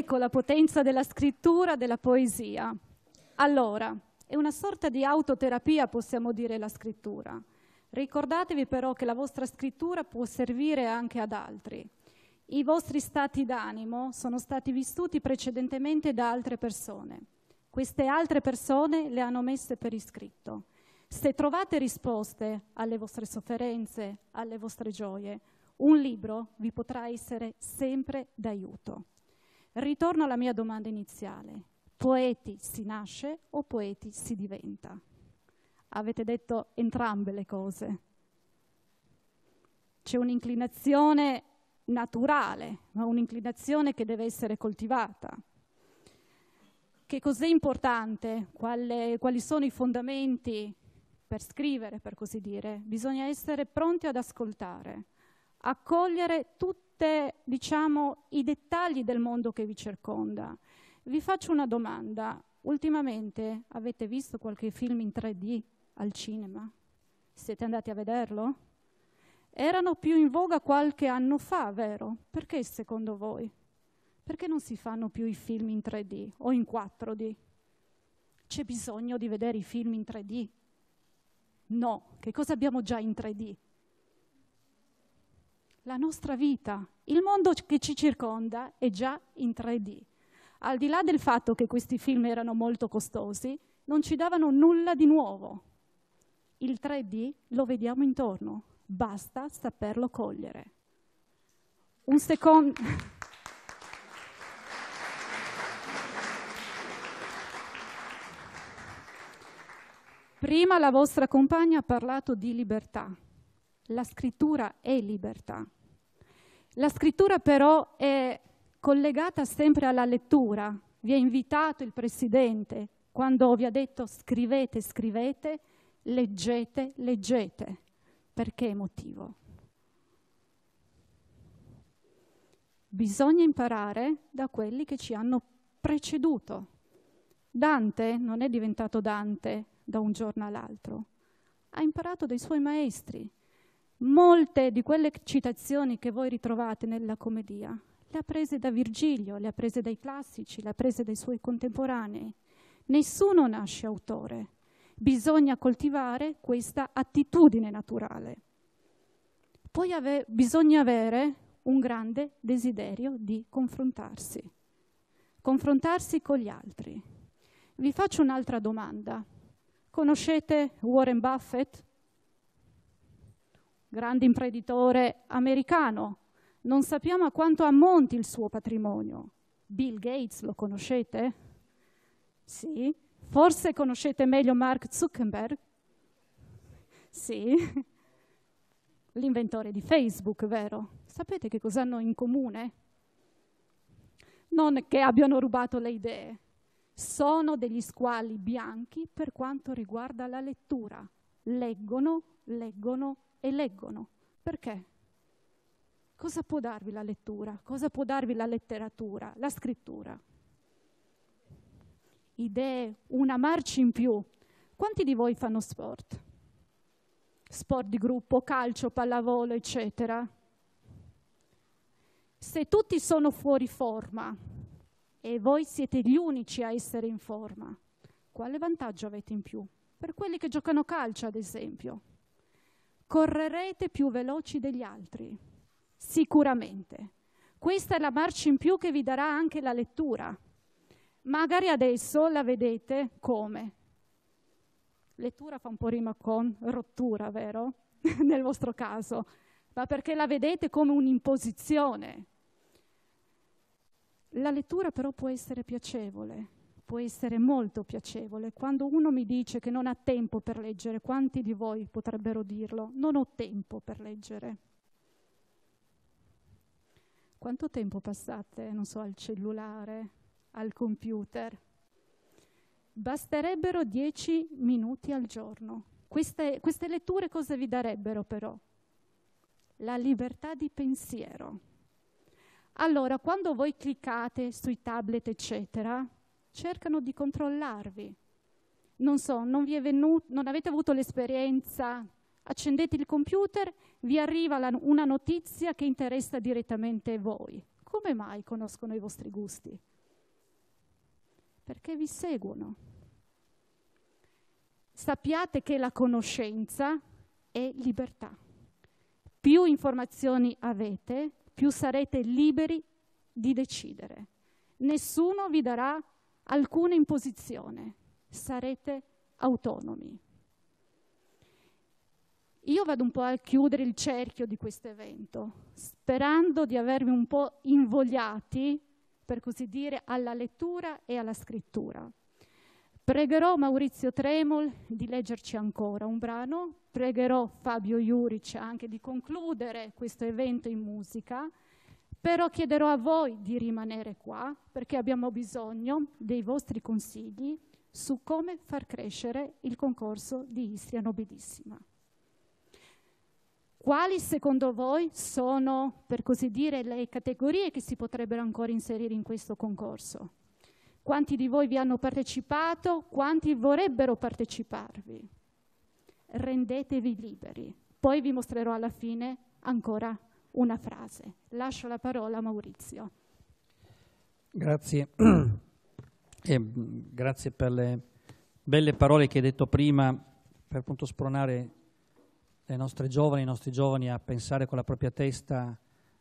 con la potenza della scrittura, della poesia. Allora, è una sorta di autoterapia, possiamo dire, la scrittura. Ricordatevi però che la vostra scrittura può servire anche ad altri. I vostri stati d'animo sono stati vissuti precedentemente da altre persone. Queste altre persone le hanno messe per iscritto. Se trovate risposte alle vostre sofferenze, alle vostre gioie, un libro vi potrà essere sempre d'aiuto. Ritorno alla mia domanda iniziale. Poeti si nasce o poeti si diventa? Avete detto entrambe le cose. C'è un'inclinazione naturale, ma un'inclinazione che deve essere coltivata. Che cos'è importante? Quali, quali sono i fondamenti per scrivere, per così dire? Bisogna essere pronti ad ascoltare, accogliere tutti tutti diciamo, i dettagli del mondo che vi circonda. Vi faccio una domanda. Ultimamente avete visto qualche film in 3D al cinema? Siete andati a vederlo? Erano più in voga qualche anno fa, vero? Perché secondo voi? Perché non si fanno più i film in 3D o in 4D? C'è bisogno di vedere i film in 3D? No, che cosa abbiamo già in 3D? la nostra vita, il mondo che ci circonda è già in 3D. Al di là del fatto che questi film erano molto costosi, non ci davano nulla di nuovo. Il 3D lo vediamo intorno, basta saperlo cogliere. Un secondo... Prima la vostra compagna ha parlato di libertà. La scrittura è libertà. La scrittura però è collegata sempre alla lettura. Vi ha invitato il Presidente quando vi ha detto scrivete, scrivete, leggete, leggete. Perché motivo? Bisogna imparare da quelli che ci hanno preceduto. Dante non è diventato Dante da un giorno all'altro, ha imparato dai suoi maestri, Molte di quelle citazioni che voi ritrovate nella commedia le ha prese da Virgilio, le ha prese dai classici, le ha prese dai suoi contemporanei. Nessuno nasce autore, bisogna coltivare questa attitudine naturale. Poi ave bisogna avere un grande desiderio di confrontarsi, confrontarsi con gli altri. Vi faccio un'altra domanda. Conoscete Warren Buffett? grande imprenditore americano. Non sappiamo a quanto ammonti il suo patrimonio. Bill Gates lo conoscete? Sì. Forse conoscete meglio Mark Zuckerberg? Sì. L'inventore di Facebook, vero? Sapete che cosa hanno in comune? Non che abbiano rubato le idee. Sono degli squali bianchi per quanto riguarda la lettura. Leggono, leggono, e leggono. Perché? Cosa può darvi la lettura? Cosa può darvi la letteratura, la scrittura? Idee, una marcia in più. Quanti di voi fanno sport? Sport di gruppo, calcio, pallavolo, eccetera. Se tutti sono fuori forma e voi siete gli unici a essere in forma, quale vantaggio avete in più? Per quelli che giocano calcio, ad esempio correrete più veloci degli altri, sicuramente. Questa è la marcia in più che vi darà anche la lettura. Magari adesso la vedete come? Lettura fa un po' rima con rottura, vero? Nel vostro caso, ma perché la vedete come un'imposizione. La lettura però può essere piacevole, può essere molto piacevole. Quando uno mi dice che non ha tempo per leggere, quanti di voi potrebbero dirlo? Non ho tempo per leggere. Quanto tempo passate, non so, al cellulare, al computer? Basterebbero dieci minuti al giorno. Queste, queste letture cosa vi darebbero però? La libertà di pensiero. Allora, quando voi cliccate sui tablet, eccetera, cercano di controllarvi. Non so, non, venuto, non avete avuto l'esperienza, accendete il computer, vi arriva la, una notizia che interessa direttamente voi. Come mai conoscono i vostri gusti? Perché vi seguono. Sappiate che la conoscenza è libertà. Più informazioni avete, più sarete liberi di decidere. Nessuno vi darà alcuna imposizione, sarete autonomi. Io vado un po' a chiudere il cerchio di questo evento, sperando di avervi un po' invogliati, per così dire, alla lettura e alla scrittura. Pregherò Maurizio Tremol di leggerci ancora un brano, pregherò Fabio Iuric anche di concludere questo evento in musica, però chiederò a voi di rimanere qua perché abbiamo bisogno dei vostri consigli su come far crescere il concorso di Istria Nobilissima. Quali secondo voi sono, per così dire, le categorie che si potrebbero ancora inserire in questo concorso? Quanti di voi vi hanno partecipato? Quanti vorrebbero parteciparvi? Rendetevi liberi. Poi vi mostrerò alla fine ancora una frase. Lascio la parola a Maurizio. Grazie. E mm, grazie per le belle parole che hai detto prima per appunto spronare le nostre giovani, i nostri giovani a pensare con la propria testa,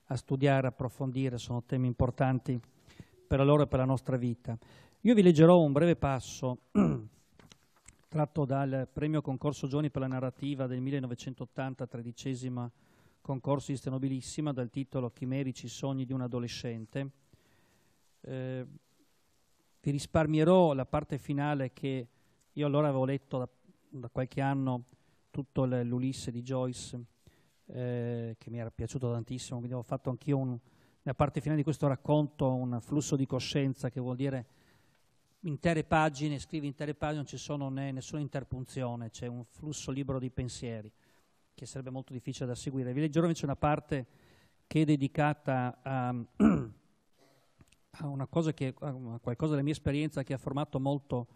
a studiare, approfondire, sono temi importanti per loro e per la nostra vita. Io vi leggerò un breve passo tratto dal premio concorso Giovani per la narrativa del 1980, tredicesima edizione concorso di Stenobilissima dal titolo Chimerici sogni di un adolescente. Eh, vi risparmierò la parte finale che io allora avevo letto da, da qualche anno tutto l'Ulisse di Joyce, eh, che mi era piaciuto tantissimo, quindi ho fatto anch'io nella parte finale di questo racconto un flusso di coscienza che vuol dire intere pagine, scrivi intere pagine, non ci sono né, nessuna interpunzione, c'è un flusso libero di pensieri che sarebbe molto difficile da seguire. Vi leggerò invece una parte che è dedicata a, a una cosa che, a qualcosa della mia esperienza che, molto,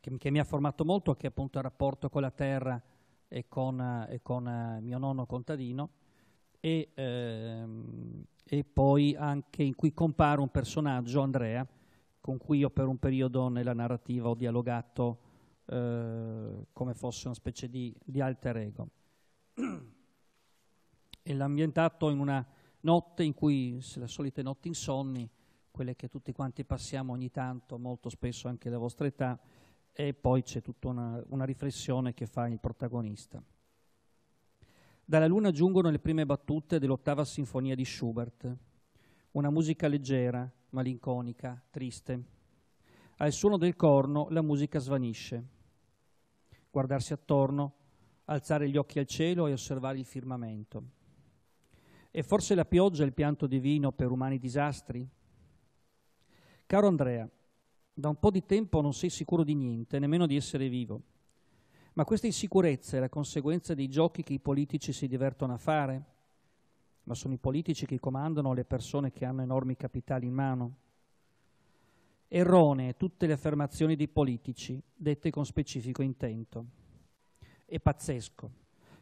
che, che mi ha formato molto, che è appunto il rapporto con la terra e con, e con eh, mio nonno contadino, e, ehm, e poi anche in cui compare un personaggio, Andrea, con cui io per un periodo nella narrativa ho dialogato eh, come fosse una specie di, di alter ego. e l'ha ambientato in una notte in cui, le solite notti insonni, quelle che tutti quanti passiamo ogni tanto, molto spesso anche la vostra età, e poi c'è tutta una, una riflessione che fa il protagonista. Dalla luna giungono le prime battute dell'ottava sinfonia di Schubert, una musica leggera, malinconica, triste. Al suono del corno la musica svanisce. Guardarsi attorno, alzare gli occhi al cielo e osservare il firmamento. E forse la pioggia è il pianto divino per umani disastri? Caro Andrea, da un po' di tempo non sei sicuro di niente, nemmeno di essere vivo. Ma questa insicurezza è la conseguenza dei giochi che i politici si divertono a fare, ma sono i politici che comandano le persone che hanno enormi capitali in mano. Erronee tutte le affermazioni dei politici, dette con specifico intento e pazzesco,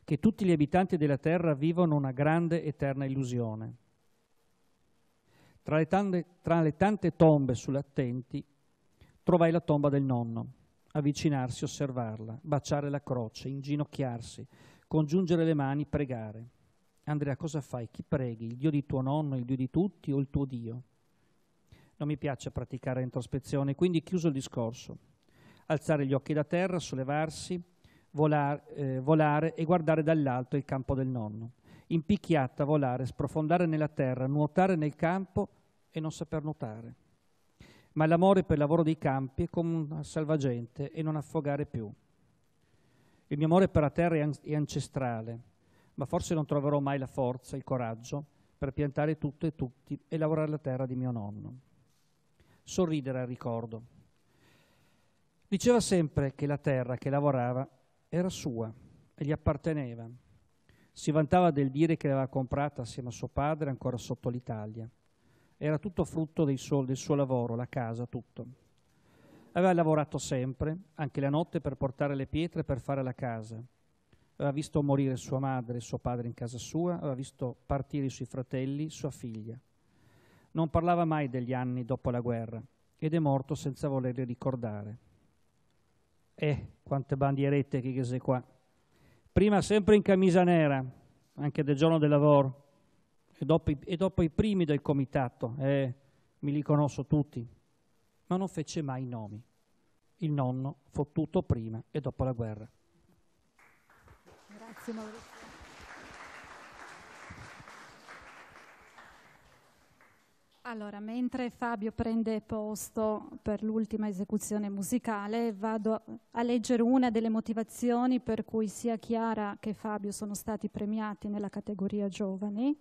che tutti gli abitanti della Terra vivono una grande eterna illusione. Tra le, tante, tra le tante tombe sull'attenti trovai la tomba del nonno, avvicinarsi, osservarla, baciare la croce, inginocchiarsi, congiungere le mani, pregare. Andrea, cosa fai? Chi preghi? Il Dio di tuo nonno, il Dio di tutti o il tuo Dio? Non mi piace praticare introspezione, quindi chiuso il discorso. Alzare gli occhi da terra, sollevarsi, volar, eh, volare e guardare dall'alto il campo del nonno. In picchiata, volare, sprofondare nella terra, nuotare nel campo e non saper nuotare. Ma l'amore per il lavoro dei campi è come un salvagente e non affogare più. Il mio amore per la terra è, an è ancestrale, ma forse non troverò mai la forza, il coraggio per piantare tutto e tutti e lavorare la terra di mio nonno. Sorridere al ricordo. Diceva sempre che la terra che lavorava era sua e gli apparteneva. Si vantava del dire che l'aveva comprata assieme a suo padre ancora sotto l'Italia. Era tutto frutto dei suo, del suo lavoro, la casa, tutto. Aveva lavorato sempre, anche la notte, per portare le pietre per fare la casa. Aveva visto morire sua madre e suo padre in casa sua, aveva visto partire i suoi fratelli, sua figlia. Non parlava mai degli anni dopo la guerra ed è morto senza volerli ricordare. Eh, quante bandierette che chiese qua. Prima sempre in camisa nera, anche del giorno del lavoro, e dopo, i, e dopo i primi del comitato, eh, mi li conosco tutti, ma non fece mai nomi. Il nonno fottuto prima e dopo la guerra. Grazie Maurizio. Allora, mentre Fabio prende posto per l'ultima esecuzione musicale, vado a leggere una delle motivazioni per cui sia Chiara che Fabio sono stati premiati nella categoria giovani.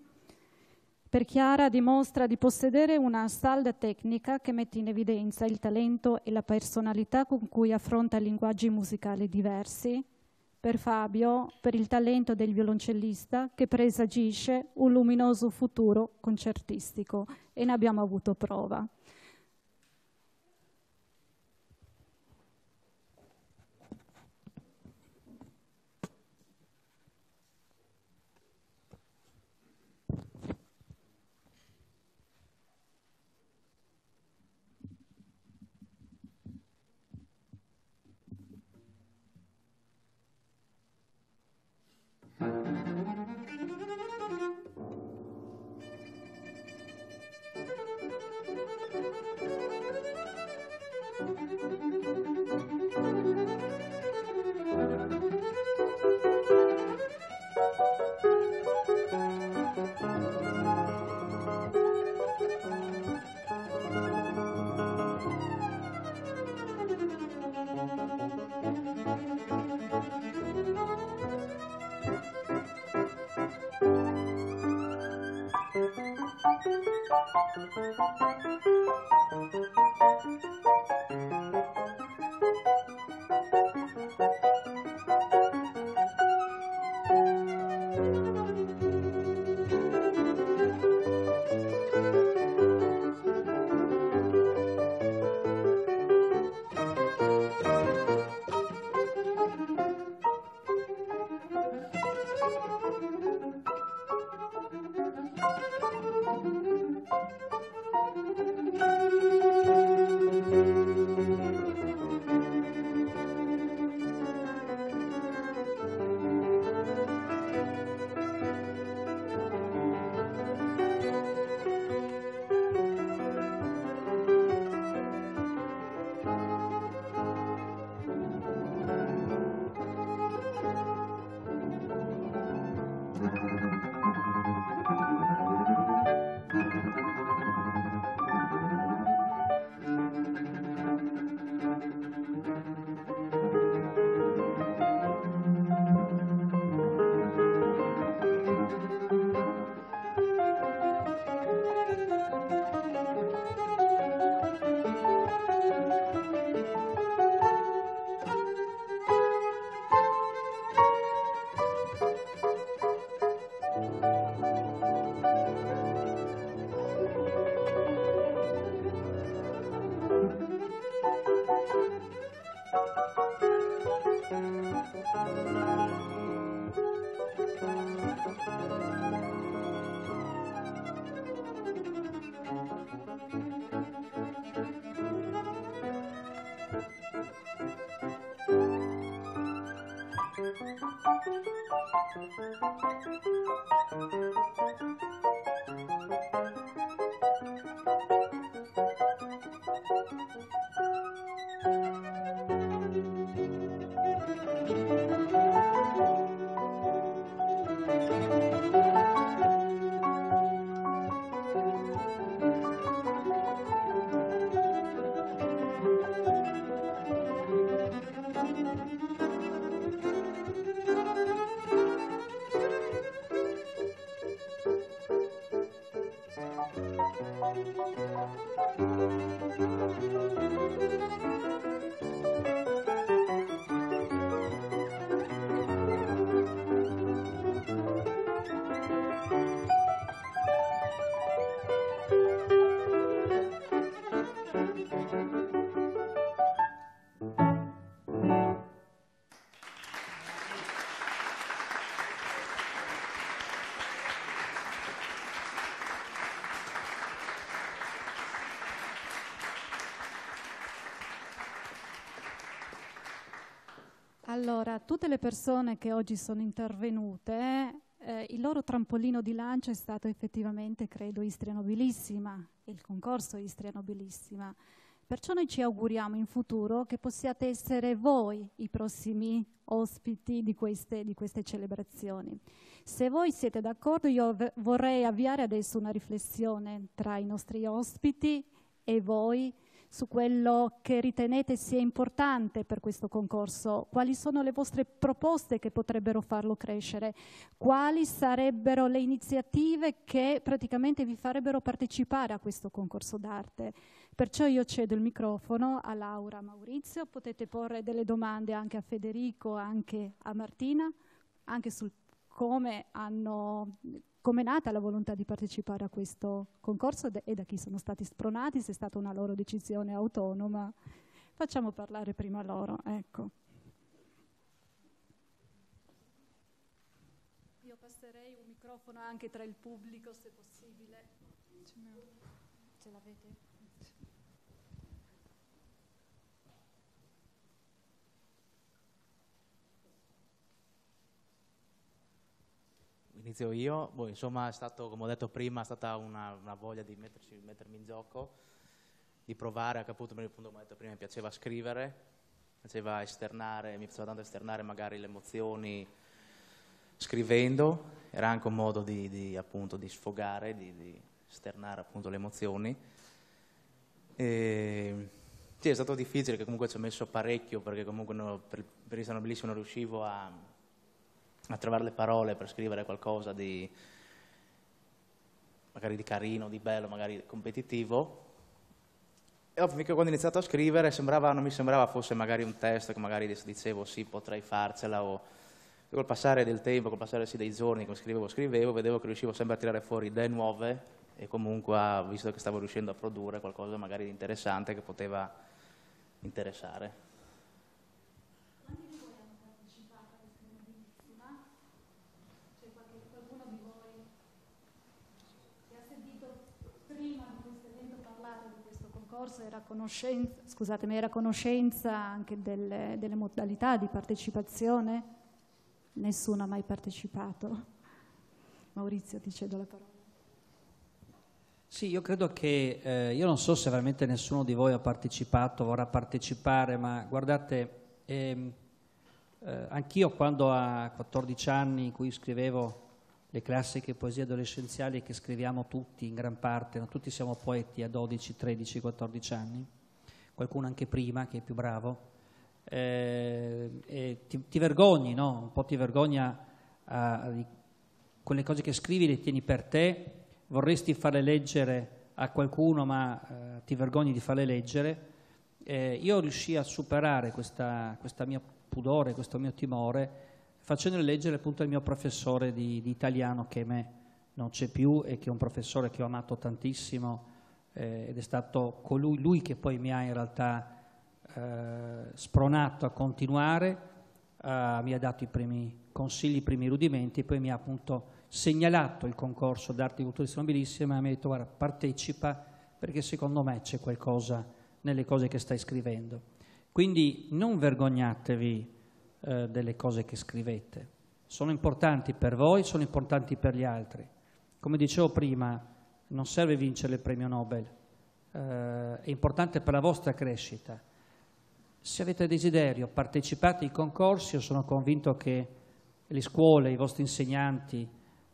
Per Chiara dimostra di possedere una salda tecnica che mette in evidenza il talento e la personalità con cui affronta linguaggi musicali diversi, per Fabio per il talento del violoncellista che presagisce un luminoso futuro concertistico e ne abbiamo avuto prova. Thank you. Thank you. Thank you. Allora, tutte le persone che oggi sono intervenute, eh, il loro trampolino di lancio è stato effettivamente, credo, Istria Nobilissima, il concorso Istria Nobilissima. Perciò noi ci auguriamo in futuro che possiate essere voi i prossimi ospiti di queste, di queste celebrazioni. Se voi siete d'accordo io vorrei avviare adesso una riflessione tra i nostri ospiti e voi su quello che ritenete sia importante per questo concorso, quali sono le vostre proposte che potrebbero farlo crescere, quali sarebbero le iniziative che praticamente vi farebbero partecipare a questo concorso d'arte. Perciò io cedo il microfono a Laura Maurizio, potete porre delle domande anche a Federico, anche a Martina, anche sul come hanno come è nata la volontà di partecipare a questo concorso e da chi sono stati spronati, se è stata una loro decisione autonoma. Facciamo parlare prima loro, ecco. Io passerei un microfono anche tra il pubblico, se possibile. Ce l'avete? inizio io. Boh, insomma, è stato, come ho detto prima, è stata una, una voglia di metterci, mettermi in gioco, di provare, appunto, come ho detto prima, mi piaceva scrivere, mi piaceva esternare, mi piaceva tanto esternare magari le emozioni scrivendo, era anche un modo di, di, appunto, di sfogare, di, di esternare appunto, le emozioni. E, ehm, sì, è stato difficile, che comunque ci ho messo parecchio, perché comunque no, per, per il San Nobilissimo non riuscivo a a trovare le parole per scrivere qualcosa di magari di carino, di bello, magari competitivo. E dopo, quando ho iniziato a scrivere, sembrava, non mi sembrava fosse magari un testo che magari dicevo sì, potrei farcela o col passare del tempo, col passare sì, dei giorni che scrivevo, scrivevo, vedevo che riuscivo sempre a tirare fuori idee nuove e comunque, visto che stavo riuscendo a produrre qualcosa magari di interessante che poteva interessare. forse era a conoscenza, era conoscenza anche delle, delle modalità di partecipazione? Nessuno ha mai partecipato. Maurizio, ti cedo la parola. Sì, io credo che, eh, io non so se veramente nessuno di voi ha partecipato, vorrà partecipare, ma guardate, ehm, eh, anch'io quando a 14 anni in cui scrivevo le classiche poesie adolescenziali che scriviamo tutti, in gran parte, non tutti siamo poeti a 12, 13, 14 anni, qualcuno anche prima che è più bravo, eh, ti, ti, vergogni, no? un po' ti vergogna a, a, quelle cose che scrivi le tieni per te, vorresti farle leggere a qualcuno ma eh, ti vergogni di farle leggere. Eh, io riuscii a superare questa, questa mia pudore, questo mio timore facendole leggere appunto al mio professore di, di italiano che me non c'è più e che è un professore che ho amato tantissimo eh, ed è stato colui, lui che poi mi ha in realtà eh, spronato a continuare, eh, mi ha dato i primi consigli, i primi rudimenti e poi mi ha appunto segnalato il concorso d'arte di cultura automobilissima e mi ha detto guarda partecipa perché secondo me c'è qualcosa nelle cose che stai scrivendo. Quindi non vergognatevi eh, delle cose che scrivete. Sono importanti per voi, sono importanti per gli altri. Come dicevo prima, non serve vincere il premio Nobel, eh, è importante per la vostra crescita. Se avete desiderio, partecipate ai concorsi, io sono convinto che le scuole, i vostri insegnanti,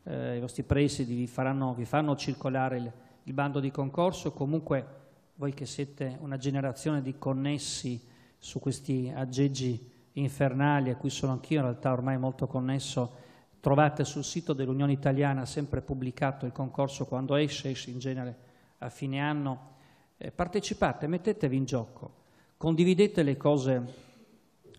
eh, i vostri presidi vi faranno, vi faranno circolare il, il, bando di concorso, comunque voi che siete una generazione di connessi su questi aggeggi infernali, a cui sono anch'io in realtà ormai molto connesso, trovate sul sito dell'Unione Italiana, sempre pubblicato il concorso quando esce, esce in genere a fine anno, eh, partecipate, mettetevi in gioco, condividete le cose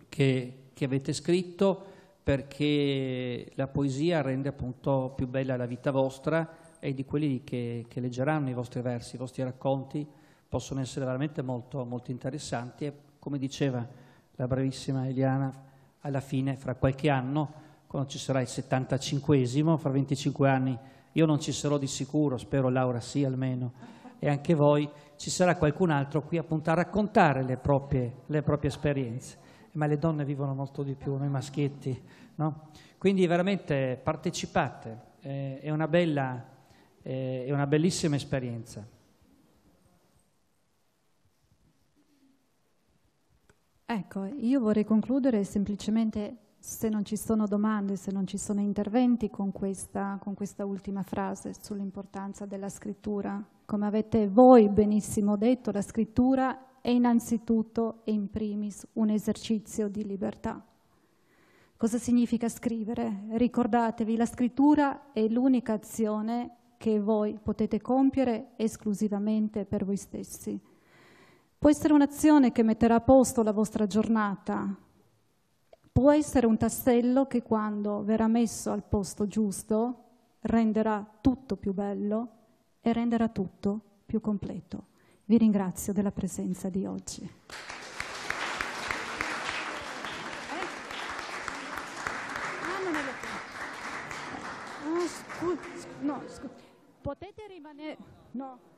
che, che avete scritto perché la poesia rende appunto più bella la vita vostra e di quelli che, che leggeranno i vostri versi, i vostri racconti possono essere veramente molto, molto interessanti e come diceva la bravissima Eliana, alla fine, fra qualche anno, quando ci sarà il 75esimo, fra 25 anni, io non ci sarò di sicuro, spero Laura sì almeno, e anche voi, ci sarà qualcun altro qui appunto a raccontare le proprie, le proprie esperienze. Ma le donne vivono molto di più, noi maschietti, no? Quindi veramente partecipate, è, una bella, è una bellissima esperienza. Ecco, io vorrei concludere semplicemente se non ci sono domande, se non ci sono interventi con questa, con questa ultima frase sull'importanza della scrittura. Come avete voi benissimo detto, la scrittura è innanzitutto e in primis un esercizio di libertà. Cosa significa scrivere? Ricordatevi, la scrittura è l'unica azione che voi potete compiere esclusivamente per voi stessi Può essere un'azione che metterà a posto la vostra giornata, può essere un tassello che quando verrà messo al posto giusto renderà tutto più bello e renderà tutto più completo. Vi ringrazio della presenza di oggi. Eh? Ah, ah, no, potete rimanere... No.